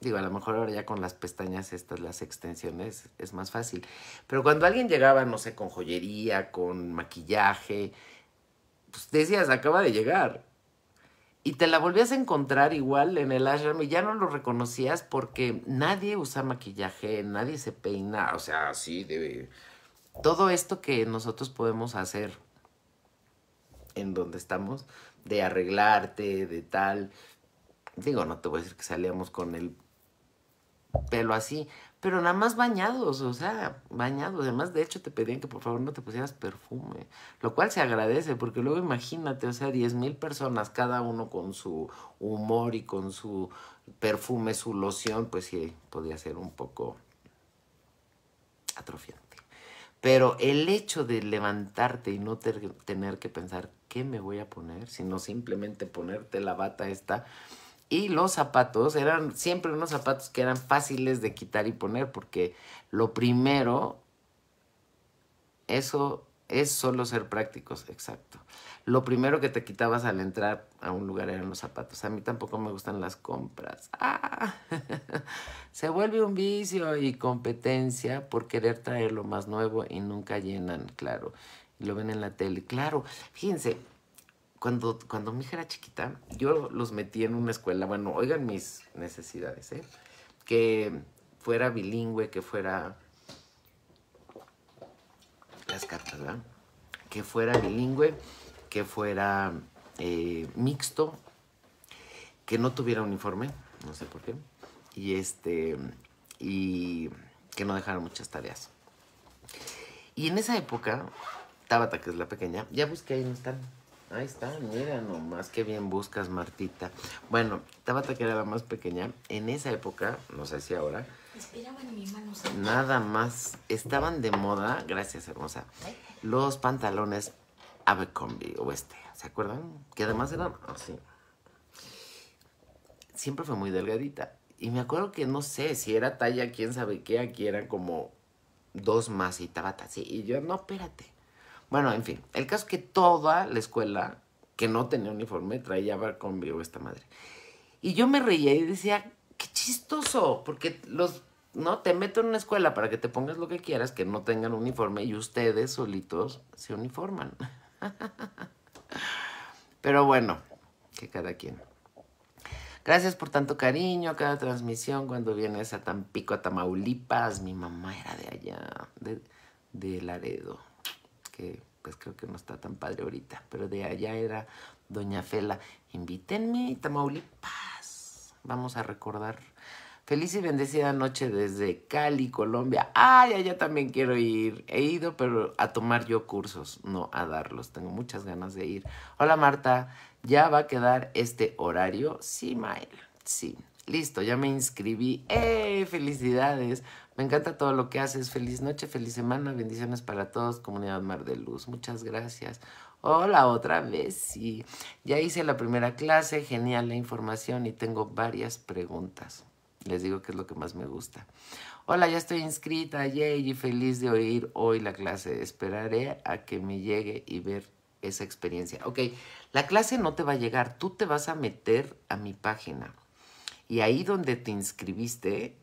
digo, a lo mejor ahora ya con las pestañas estas, las extensiones, es más fácil, pero cuando alguien llegaba, no sé, con joyería, con maquillaje, pues decías, acaba de llegar. Y te la volvías a encontrar igual en el ashram y ya no lo reconocías porque nadie usa maquillaje, nadie se peina, o sea, sí, debe... Todo esto que nosotros podemos hacer en donde estamos, de arreglarte, de tal. Digo, no te voy a decir que salíamos con el pelo así, pero nada más bañados, o sea, bañados. Además, de hecho, te pedían que por favor no te pusieras perfume, lo cual se agradece, porque luego imagínate, o sea, 10 mil personas, cada uno con su humor y con su perfume, su loción, pues sí, podía ser un poco atrofiante. Pero el hecho de levantarte y no tener que pensar qué me voy a poner, sino simplemente ponerte la bata esta y los zapatos eran siempre unos zapatos que eran fáciles de quitar y poner porque lo primero, eso es solo ser prácticos, exacto. Lo primero que te quitabas al entrar a un lugar eran los zapatos. A mí tampoco me gustan las compras. ¡Ah! Se vuelve un vicio y competencia por querer traer lo más nuevo y nunca llenan, claro. Lo ven en la tele, claro. Fíjense, cuando, mi hija era chiquita, yo los metí en una escuela, bueno, oigan mis necesidades, ¿eh? que fuera bilingüe, que fuera... Las cartas, ¿verdad? Que fuera bilingüe, que fuera eh, mixto, que no tuviera uniforme, no sé por qué, y este, y que no dejara muchas tareas. Y en esa época, Tabata, que es la pequeña, ya busqué, ahí no están Ahí está, mira nomás, qué bien buscas, Martita. Bueno, Tabata, que era la más pequeña, en esa época, no sé si ahora, en mi mano, nada más estaban de moda, gracias hermosa, los pantalones Abercrombie este, ¿se acuerdan? Que además eran así. Siempre fue muy delgadita. Y me acuerdo que no sé si era talla, quién sabe qué, aquí eran como dos más y Tabata, sí. Y yo, no, espérate. Bueno, en fin, el caso es que toda la escuela que no tenía uniforme traía con Vivo esta madre. Y yo me reía y decía, qué chistoso, porque los, no, te meto en una escuela para que te pongas lo que quieras, que no tengan uniforme y ustedes solitos se uniforman. Pero bueno, que cada quien. Gracias por tanto cariño a cada transmisión cuando vienes a Tampico, a Tamaulipas. Mi mamá era de allá, de, de Laredo pues creo que no está tan padre ahorita, pero de allá era Doña Fela. Invítenme, Tamaulipas. Vamos a recordar. Feliz y bendecida noche desde Cali, Colombia. Ay, allá también quiero ir. He ido, pero a tomar yo cursos, no a darlos. Tengo muchas ganas de ir. Hola Marta, ¿ya va a quedar este horario? Sí, Mael. Sí, Listo, ya me inscribí. ¡Eh! ¡Felicidades! Me encanta todo lo que haces. Feliz noche, feliz semana. Bendiciones para todos, comunidad Mar de Luz. Muchas gracias. Hola, otra vez. Sí, ya hice la primera clase. Genial la información y tengo varias preguntas. Les digo que es lo que más me gusta. Hola, ya estoy inscrita. Yay, y feliz de oír hoy la clase. Esperaré a que me llegue y ver esa experiencia. Ok, la clase no te va a llegar. Tú te vas a meter a mi página y ahí donde te inscribiste,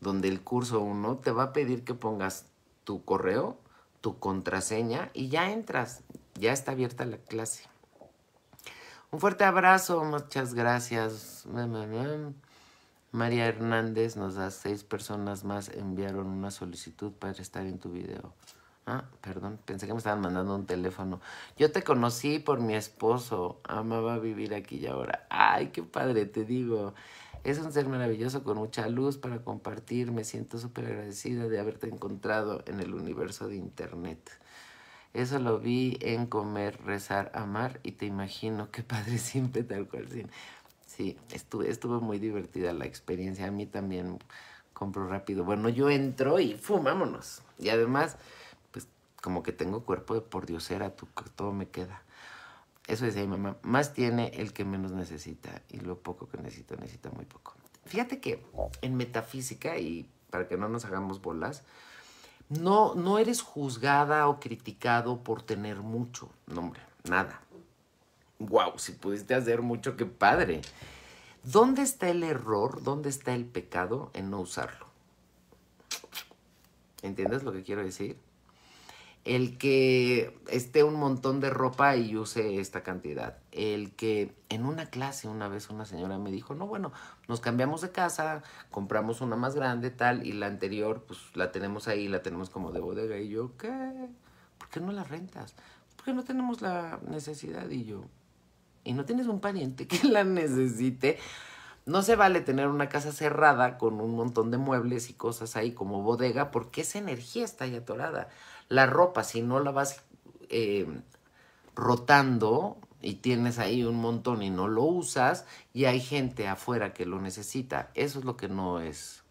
donde el curso 1 te va a pedir que pongas tu correo, tu contraseña y ya entras. Ya está abierta la clase. Un fuerte abrazo, muchas gracias. María Hernández nos da seis personas más enviaron una solicitud para estar en tu video. Ah, perdón, pensé que me estaban mandando un teléfono. Yo te conocí por mi esposo. Amaba vivir aquí y ahora. Ay, qué padre, te digo. Es un ser maravilloso con mucha luz para compartir. Me siento súper agradecida de haberte encontrado en el universo de Internet. Eso lo vi en comer, rezar, amar y te imagino que padre siempre tal cual. Sí, sí estuvo, muy divertida la experiencia. A mí también compro rápido. Bueno, yo entro y fumámonos. Y además, pues como que tengo cuerpo de por era todo me queda. Eso decía mi mamá, más tiene el que menos necesita y lo poco que necesita, necesita muy poco. Fíjate que en metafísica, y para que no nos hagamos bolas, no, no eres juzgada o criticado por tener mucho, nombre, hombre, nada. Wow, si pudiste hacer mucho, qué padre. ¿Dónde está el error, dónde está el pecado en no usarlo? ¿Entiendes lo que quiero decir? el que esté un montón de ropa y use esta cantidad. El que en una clase una vez una señora me dijo, no, bueno, nos cambiamos de casa, compramos una más grande, tal, y la anterior, pues la tenemos ahí, la tenemos como de bodega. Y yo, ¿qué? ¿Por qué no la rentas? Porque no tenemos la necesidad. Y yo, ¿y no tienes un pariente que la necesite? No se vale tener una casa cerrada con un montón de muebles y cosas ahí como bodega porque esa energía está ahí atorada la ropa, si no la vas eh, rotando y tienes ahí un montón y no lo usas y hay gente afuera que lo necesita. Eso es lo que no es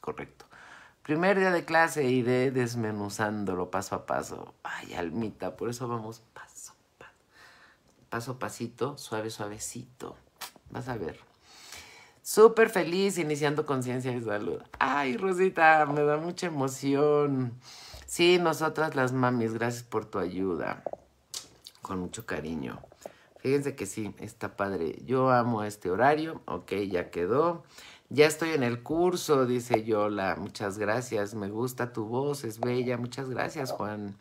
correcto. Primer día de clase iré desmenuzándolo paso a paso. Ay, almita, por eso vamos paso, paso, paso pasito, suave, suavecito. Vas a ver. Súper feliz, iniciando conciencia y salud. Ay, Rosita, me da mucha emoción. Sí, nosotras las mamis, gracias por tu ayuda. Con mucho cariño. Fíjense que sí, está padre. Yo amo este horario. Ok, ya quedó. Ya estoy en el curso, dice Yola. Muchas gracias. Me gusta tu voz, es bella. Muchas gracias, Juan.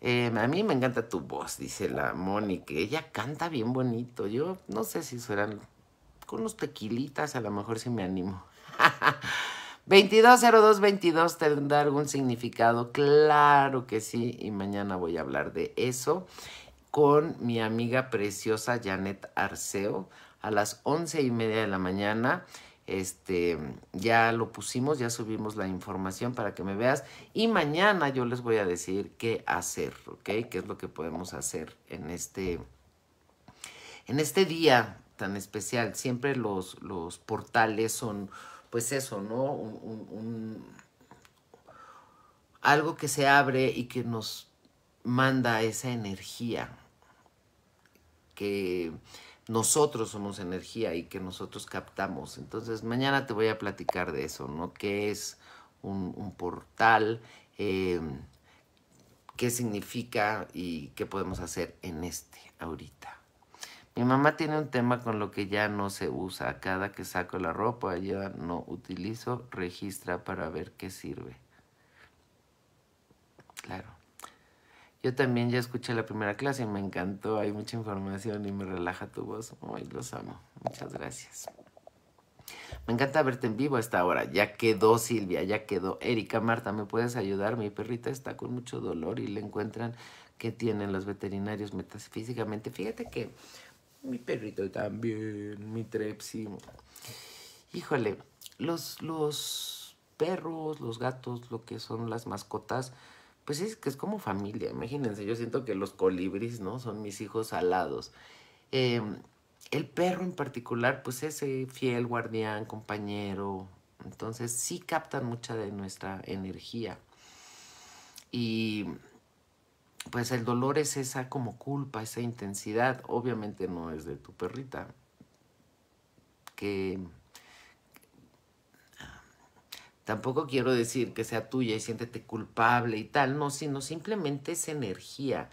Em, a mí me encanta tu voz, dice la Mónica. Ella canta bien bonito. Yo no sé si serán con unos tequilitas, a lo mejor sí me animo. 220222 tendrá algún significado, claro que sí, y mañana voy a hablar de eso con mi amiga preciosa Janet Arceo a las once y media de la mañana. Este, ya lo pusimos, ya subimos la información para que me veas. Y mañana yo les voy a decir qué hacer, ¿ok? ¿Qué es lo que podemos hacer en este, en este día tan especial? Siempre los, los portales son pues eso, ¿no? algo que se abre y que nos manda esa energía, que nosotros somos energía y que nosotros captamos. Entonces mañana te voy a platicar de eso, ¿no? ¿Qué es un, portal? Eh, ¿Qué significa y qué podemos hacer en este ahorita? Mi mamá tiene un tema con lo que ya no se usa. Cada que saco la ropa, ya no utilizo, registra para ver qué sirve. Claro. Yo también ya escuché la primera clase y me encantó. Hay mucha información y me relaja tu voz. Ay, los amo. Muchas gracias. Me encanta verte en vivo a esta hora. Ya quedó Silvia, ya quedó Erika. Marta, ¿me puedes ayudar? Mi perrita está con mucho dolor y le encuentran que tienen los veterinarios metafísicamente. Fíjate que mi perrito también, mi Trepsi. Híjole, los, los perros, los gatos, lo que son las mascotas, pues es que es como familia, imagínense, yo siento que los colibris, ¿no? Son mis hijos alados. Em, el perro en particular, pues ese fiel guardián, compañero, entonces sí captan mucha de nuestra energía. Y pues el dolor es esa como culpa, esa intensidad, obviamente no es de tu perrita, que tampoco quiero decir que sea tuya y siéntete culpable y tal, no, sino simplemente es energía.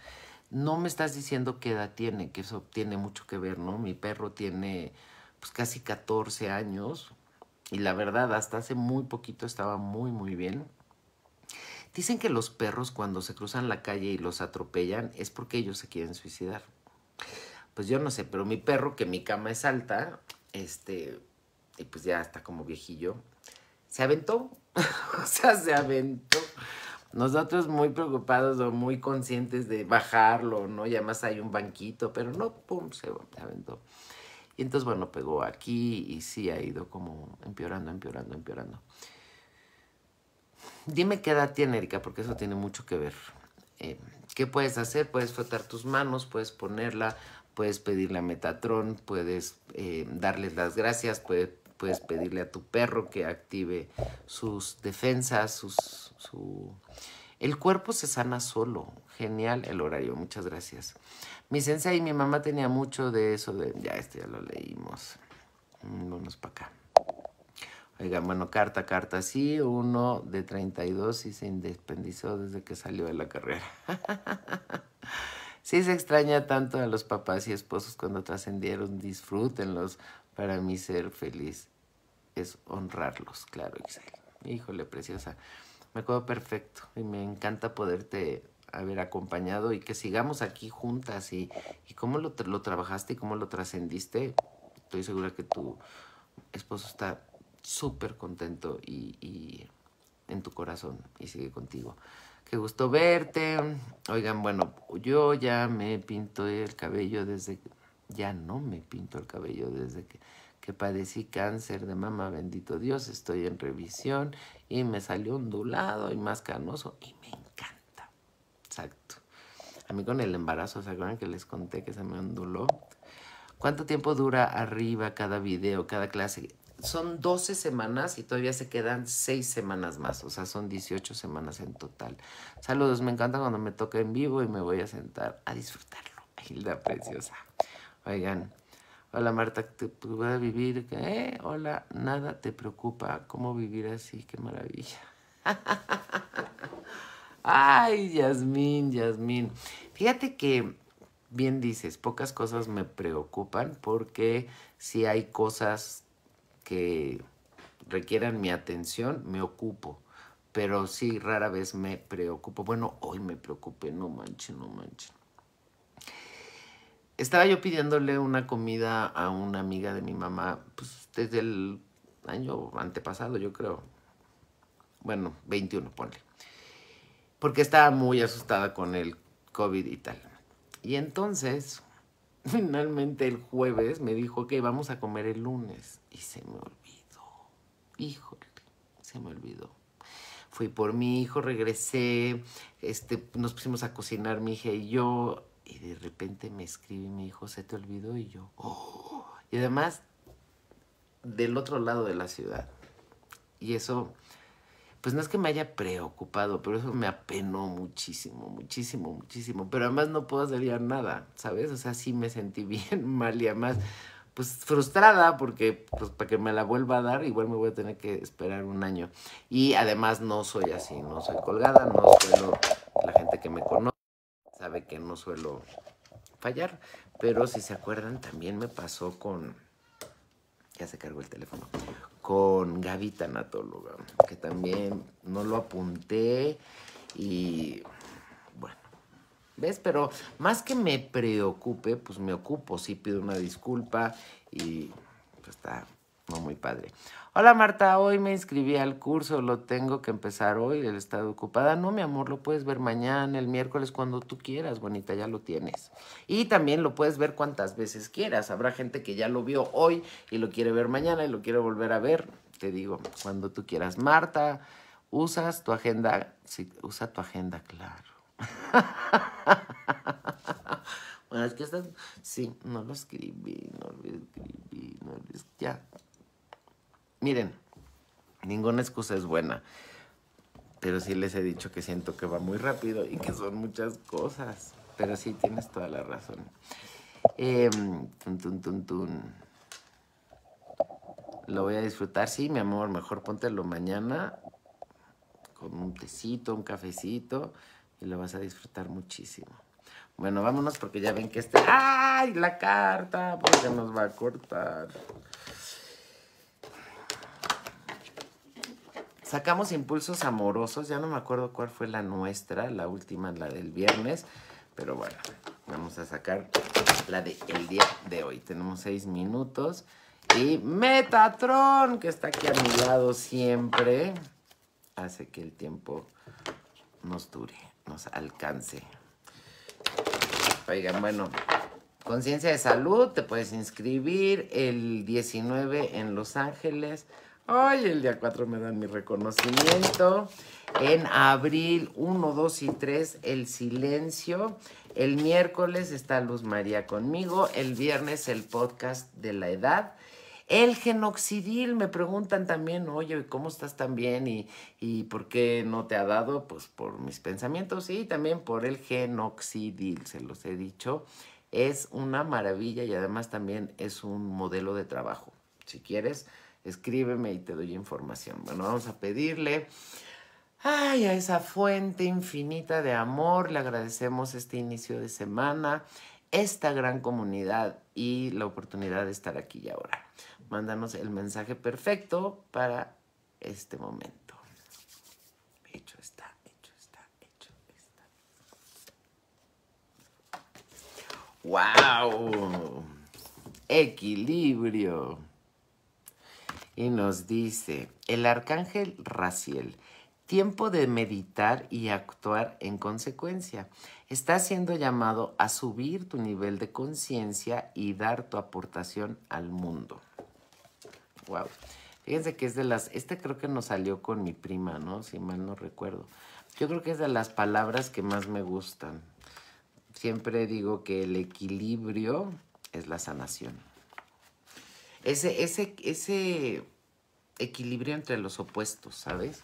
No me estás diciendo qué edad tiene, que eso tiene mucho que ver, ¿no? Mi perro tiene pues casi 14 años y la verdad hasta hace muy poquito estaba muy muy bien Dicen que los perros cuando se cruzan la calle y los atropellan es porque ellos se quieren suicidar. Pues yo no sé, pero mi perro, que mi cama es alta, este, y pues ya está como viejillo, se aventó. o sea, se aventó. Nosotros muy preocupados o muy conscientes de bajarlo, ¿no? Y además hay un banquito, pero no, pum, se aventó. Y entonces, bueno, pegó aquí y sí ha ido como empeorando, empeorando, empeorando. Dime qué edad tiene Erika, porque eso tiene mucho que ver. Eh, ¿Qué puedes hacer? Puedes frotar tus manos, puedes ponerla, puedes pedirle a Metatron, puedes eh, darles las gracias, puedes, pedirle a tu perro que active sus defensas, sus, su... El cuerpo se sana solo. Genial el horario, muchas gracias. Mi sensei y mi mamá tenía mucho de eso Ya, este ya lo leímos. Vámonos para acá. Oiga, bueno, carta, carta, sí, uno de 32 y se independizó desde que salió de la carrera. sí se extraña tanto a los papás y esposos cuando trascendieron, disfrútenlos. Para mí ser feliz es honrarlos, claro, Isabel. Híjole, preciosa. Me acuerdo perfecto y me encanta poderte haber acompañado y que sigamos aquí juntas y, cómo lo trabajaste y cómo lo trascendiste. Estoy segura que tu esposo está súper contento y, en tu corazón y sigue contigo. Qué gusto verte. Oigan, bueno, yo ya me pinto el cabello desde... Que, ya no me pinto el cabello desde que, que padecí cáncer de mama, bendito Dios. Estoy en revisión y me salió ondulado y más canoso y me encanta. Exacto. A mí con el embarazo, ¿se acuerdan que les conté que se me onduló? ¿Cuánto tiempo dura arriba cada video, cada clase? son 12 semanas y todavía se quedan 6 semanas más, o sea, son 18 semanas en total. Saludos, me encanta cuando me toca en vivo y me voy a sentar a disfrutarlo. Hilda preciosa. Oigan, hola Marta, ¿te a vivir? Hola, nada te preocupa, ¿cómo vivir así? Qué maravilla. Ay, Yasmín, Yasmín. Fíjate que bien dices, pocas cosas me preocupan porque si hay cosas que requieran mi atención, me ocupo. Pero sí, rara vez me preocupo. Bueno, hoy me preocupé, no manchen, no manchen. Estaba yo pidiéndole una comida a una amiga de mi mamá, pues desde el año antepasado, yo creo. Bueno, 21, ponle. Porque estaba muy asustada con el COVID y tal. Y entonces, finalmente el jueves me dijo que vamos a comer el lunes y se me olvidó. Híjole, se me olvidó. Fui por mi hijo, regresé, este, nos pusimos a cocinar mi hija y yo, y de repente me escribe mi hijo, se te olvidó y yo, oh". y además del otro lado de la ciudad. Y eso, pues no es que me haya preocupado, pero eso me apenó muchísimo, muchísimo, muchísimo. Pero además no puedo hacer ya nada, ¿sabes? O sea, sí me sentí bien mal y además pues frustrada porque pues, para que me la vuelva a dar igual me voy a tener que esperar un año. Y además no soy así, no soy colgada, no suelo, la gente que me conoce sabe que no suelo fallar, pero si se acuerdan también me pasó con, ya se cargó el teléfono, con Gaby natóloga que también no lo apunté y ¿Ves? Pero más que me preocupe, pues me ocupo, sí pido una disculpa y pues, está no muy padre. Hola Marta, hoy me inscribí al curso, lo tengo que empezar hoy, el estado ocupada. No, mi amor, lo puedes ver mañana, el miércoles, cuando tú quieras, bonita, ya lo tienes. Y también lo puedes ver cuantas veces quieras. Habrá gente que ya lo vio hoy y lo quiere ver mañana y lo quiere volver a ver. Te digo, cuando tú quieras. Marta, usas tu agenda, sí, usa tu agenda, claro bueno, es que estas... Sí, no lo escribí, no lo escribí, no lo escribí. Ya. Miren, ninguna excusa es buena. Pero sí les he dicho que siento que va muy rápido y que son muchas cosas. Pero sí, tienes toda la razón. Em, tun, Lo voy a disfrutar, sí, mi amor. Mejor póntelo mañana con un tecito, un cafecito y lo vas a disfrutar muchísimo. Bueno, vámonos porque ya ven que este... ¡Ay, la carta! Porque nos va a cortar. Sacamos impulsos amorosos. Ya no me acuerdo cuál fue la nuestra, la última, la del viernes. Pero bueno, vamos a sacar la del día de hoy. Tenemos seis minutos. Y Metatron, que está aquí a mi lado siempre, hace que el tiempo nos dure alcance. Oigan, bueno, Conciencia de Salud, te puedes inscribir el 19 en Los Ángeles. Ay, el día 4 me dan mi reconocimiento. En abril 1, 2 y 3, El Silencio. El miércoles está Luz María conmigo. El viernes el podcast de la edad. El genoxidil, me preguntan también, oye, ¿cómo estás tan bien? ¿Y, por qué no te ha dado? Pues por mis pensamientos y también por el genoxidil, se los he dicho. Es una maravilla y además también es un modelo de trabajo. Si quieres, escríbeme y te doy información. Bueno, vamos a pedirle. Ay, a esa fuente infinita de amor le agradecemos este inicio de semana, esta gran comunidad y la oportunidad de estar aquí y ahora. Mándanos el mensaje perfecto para este momento. Hecho está, hecho está, hecho está. ¡Wow! Equilibrio. Y nos dice, el arcángel Raciel, tiempo de meditar y actuar en consecuencia. Estás siendo llamado a subir tu nivel de conciencia y dar tu aportación al mundo. Wow. Fíjense que es de las, este creo que nos salió con mi prima, ¿no? Si mal no recuerdo. Yo creo que es de las palabras que más me gustan. Siempre digo que el equilibrio es la sanación. Ese, ese, ese equilibrio entre los opuestos, ¿sabes?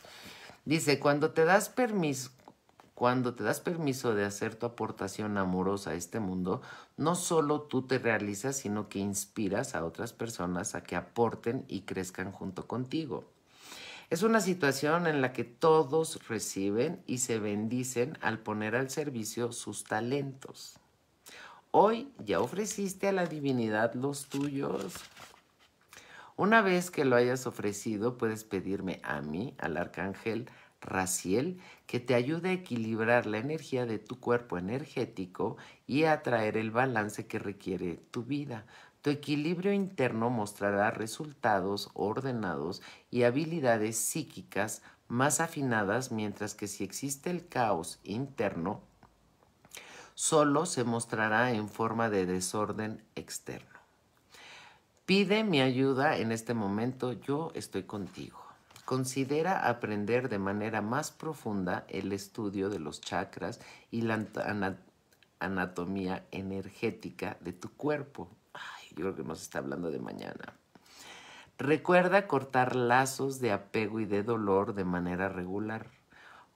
Dice, cuando te das permiso, cuando te das permiso de hacer tu aportación amorosa a este mundo, no solo tú te realizas, sino que inspiras a otras personas a que aporten y crezcan junto contigo. Es una situación en la que todos reciben y se bendicen al poner al servicio sus talentos. Hoy ya ofreciste a la divinidad los tuyos. Una vez que lo hayas ofrecido, puedes pedirme a mí, al arcángel, Raciel que te ayude a equilibrar la energía de tu cuerpo energético y a atraer el balance que requiere tu vida. Tu equilibrio interno mostrará resultados ordenados y habilidades psíquicas más afinadas, mientras que si existe el caos interno, solo se mostrará en forma de desorden externo. Pide mi ayuda en este momento, yo estoy contigo considera aprender de manera más profunda el estudio de los chakras y la anatomía energética de tu cuerpo. Ay, yo creo que nos está hablando de mañana. Recuerda cortar lazos de apego y de dolor de manera regular.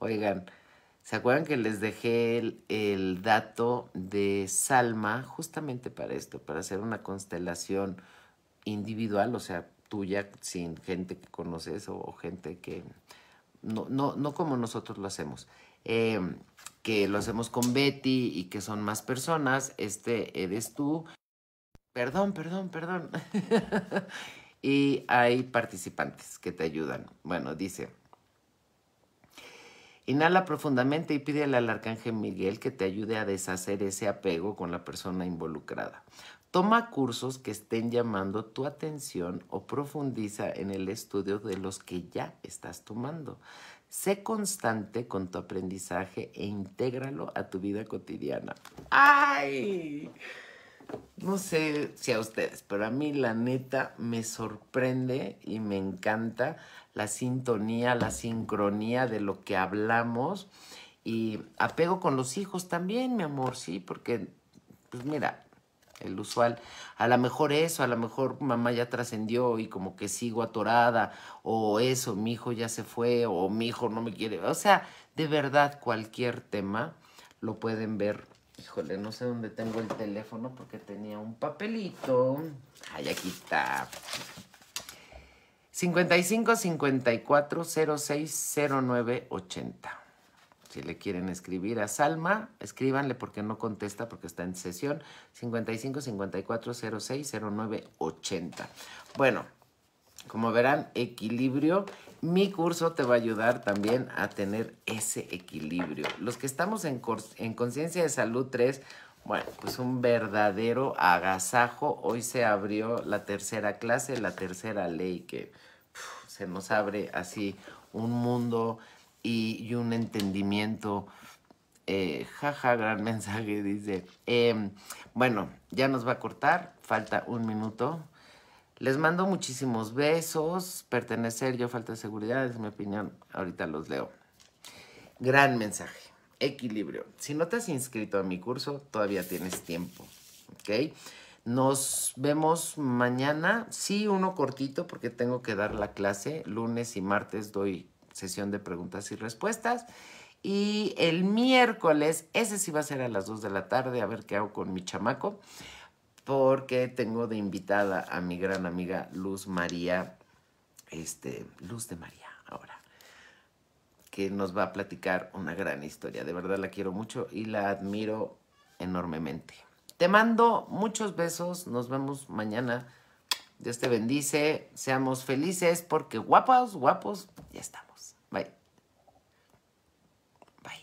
Oigan, ¿se acuerdan que les dejé el, dato de Salma justamente para esto, para hacer una constelación individual, o sea, tuya sin gente que conoces o, gente que no, no, no como nosotros lo hacemos. Em, que lo hacemos con Betty y que son más personas, este eres tú. Perdón, perdón, perdón. y hay participantes que te ayudan. Bueno, dice, Inhala profundamente y pídele al arcángel Miguel que te ayude a deshacer ese apego con la persona involucrada. Toma cursos que estén llamando tu atención o profundiza en el estudio de los que ya estás tomando. Sé constante con tu aprendizaje e intégralo a tu vida cotidiana. ¡Ay! No sé si a ustedes, pero a mí la neta me sorprende y me encanta la sintonía, la sincronía de lo que hablamos y apego con los hijos también, mi amor, sí, porque, pues mira, el usual. A lo mejor eso, a lo mejor mamá ya trascendió y como que sigo atorada, o eso, mi hijo ya se fue, o mi hijo no me quiere. O sea, de verdad, cualquier tema lo pueden ver. Híjole, no sé dónde tengo el teléfono porque tenía un papelito. Ay, aquí está. 55 54 06 09 80. Si le quieren escribir a Salma, escríbanle porque no contesta, porque está en sesión 55 Bueno, como verán, equilibrio. Mi curso te va a ayudar también a tener ese equilibrio. Los que estamos en, en Conciencia de Salud 3, bueno, pues un verdadero agasajo. Hoy se abrió la tercera clase, la tercera ley que se nos abre así un mundo y, un entendimiento. Eh, jaja, gran mensaje, dice. Em, bueno, ya nos va a cortar, falta un minuto. Les mando muchísimos besos. Pertenecer, yo falta de seguridad, es mi opinión. Ahorita los leo. Gran mensaje. Equilibrio. Si no te has inscrito a mi curso, todavía tienes tiempo. ¿Ok? Nos vemos mañana. Sí, uno cortito porque tengo que dar la clase. Lunes y martes doy sesión de preguntas y respuestas. Y el miércoles, ese sí va a ser a las 2 de la tarde, a ver qué hago con mi chamaco, porque tengo de invitada a mi gran amiga Luz María, este, Luz de María, ahora, que nos va a platicar una gran historia. De verdad la quiero mucho y la admiro enormemente. Te mando muchos besos, nos vemos mañana. Dios te bendice, seamos felices porque guapos, guapos, ya está. Bai. Bai.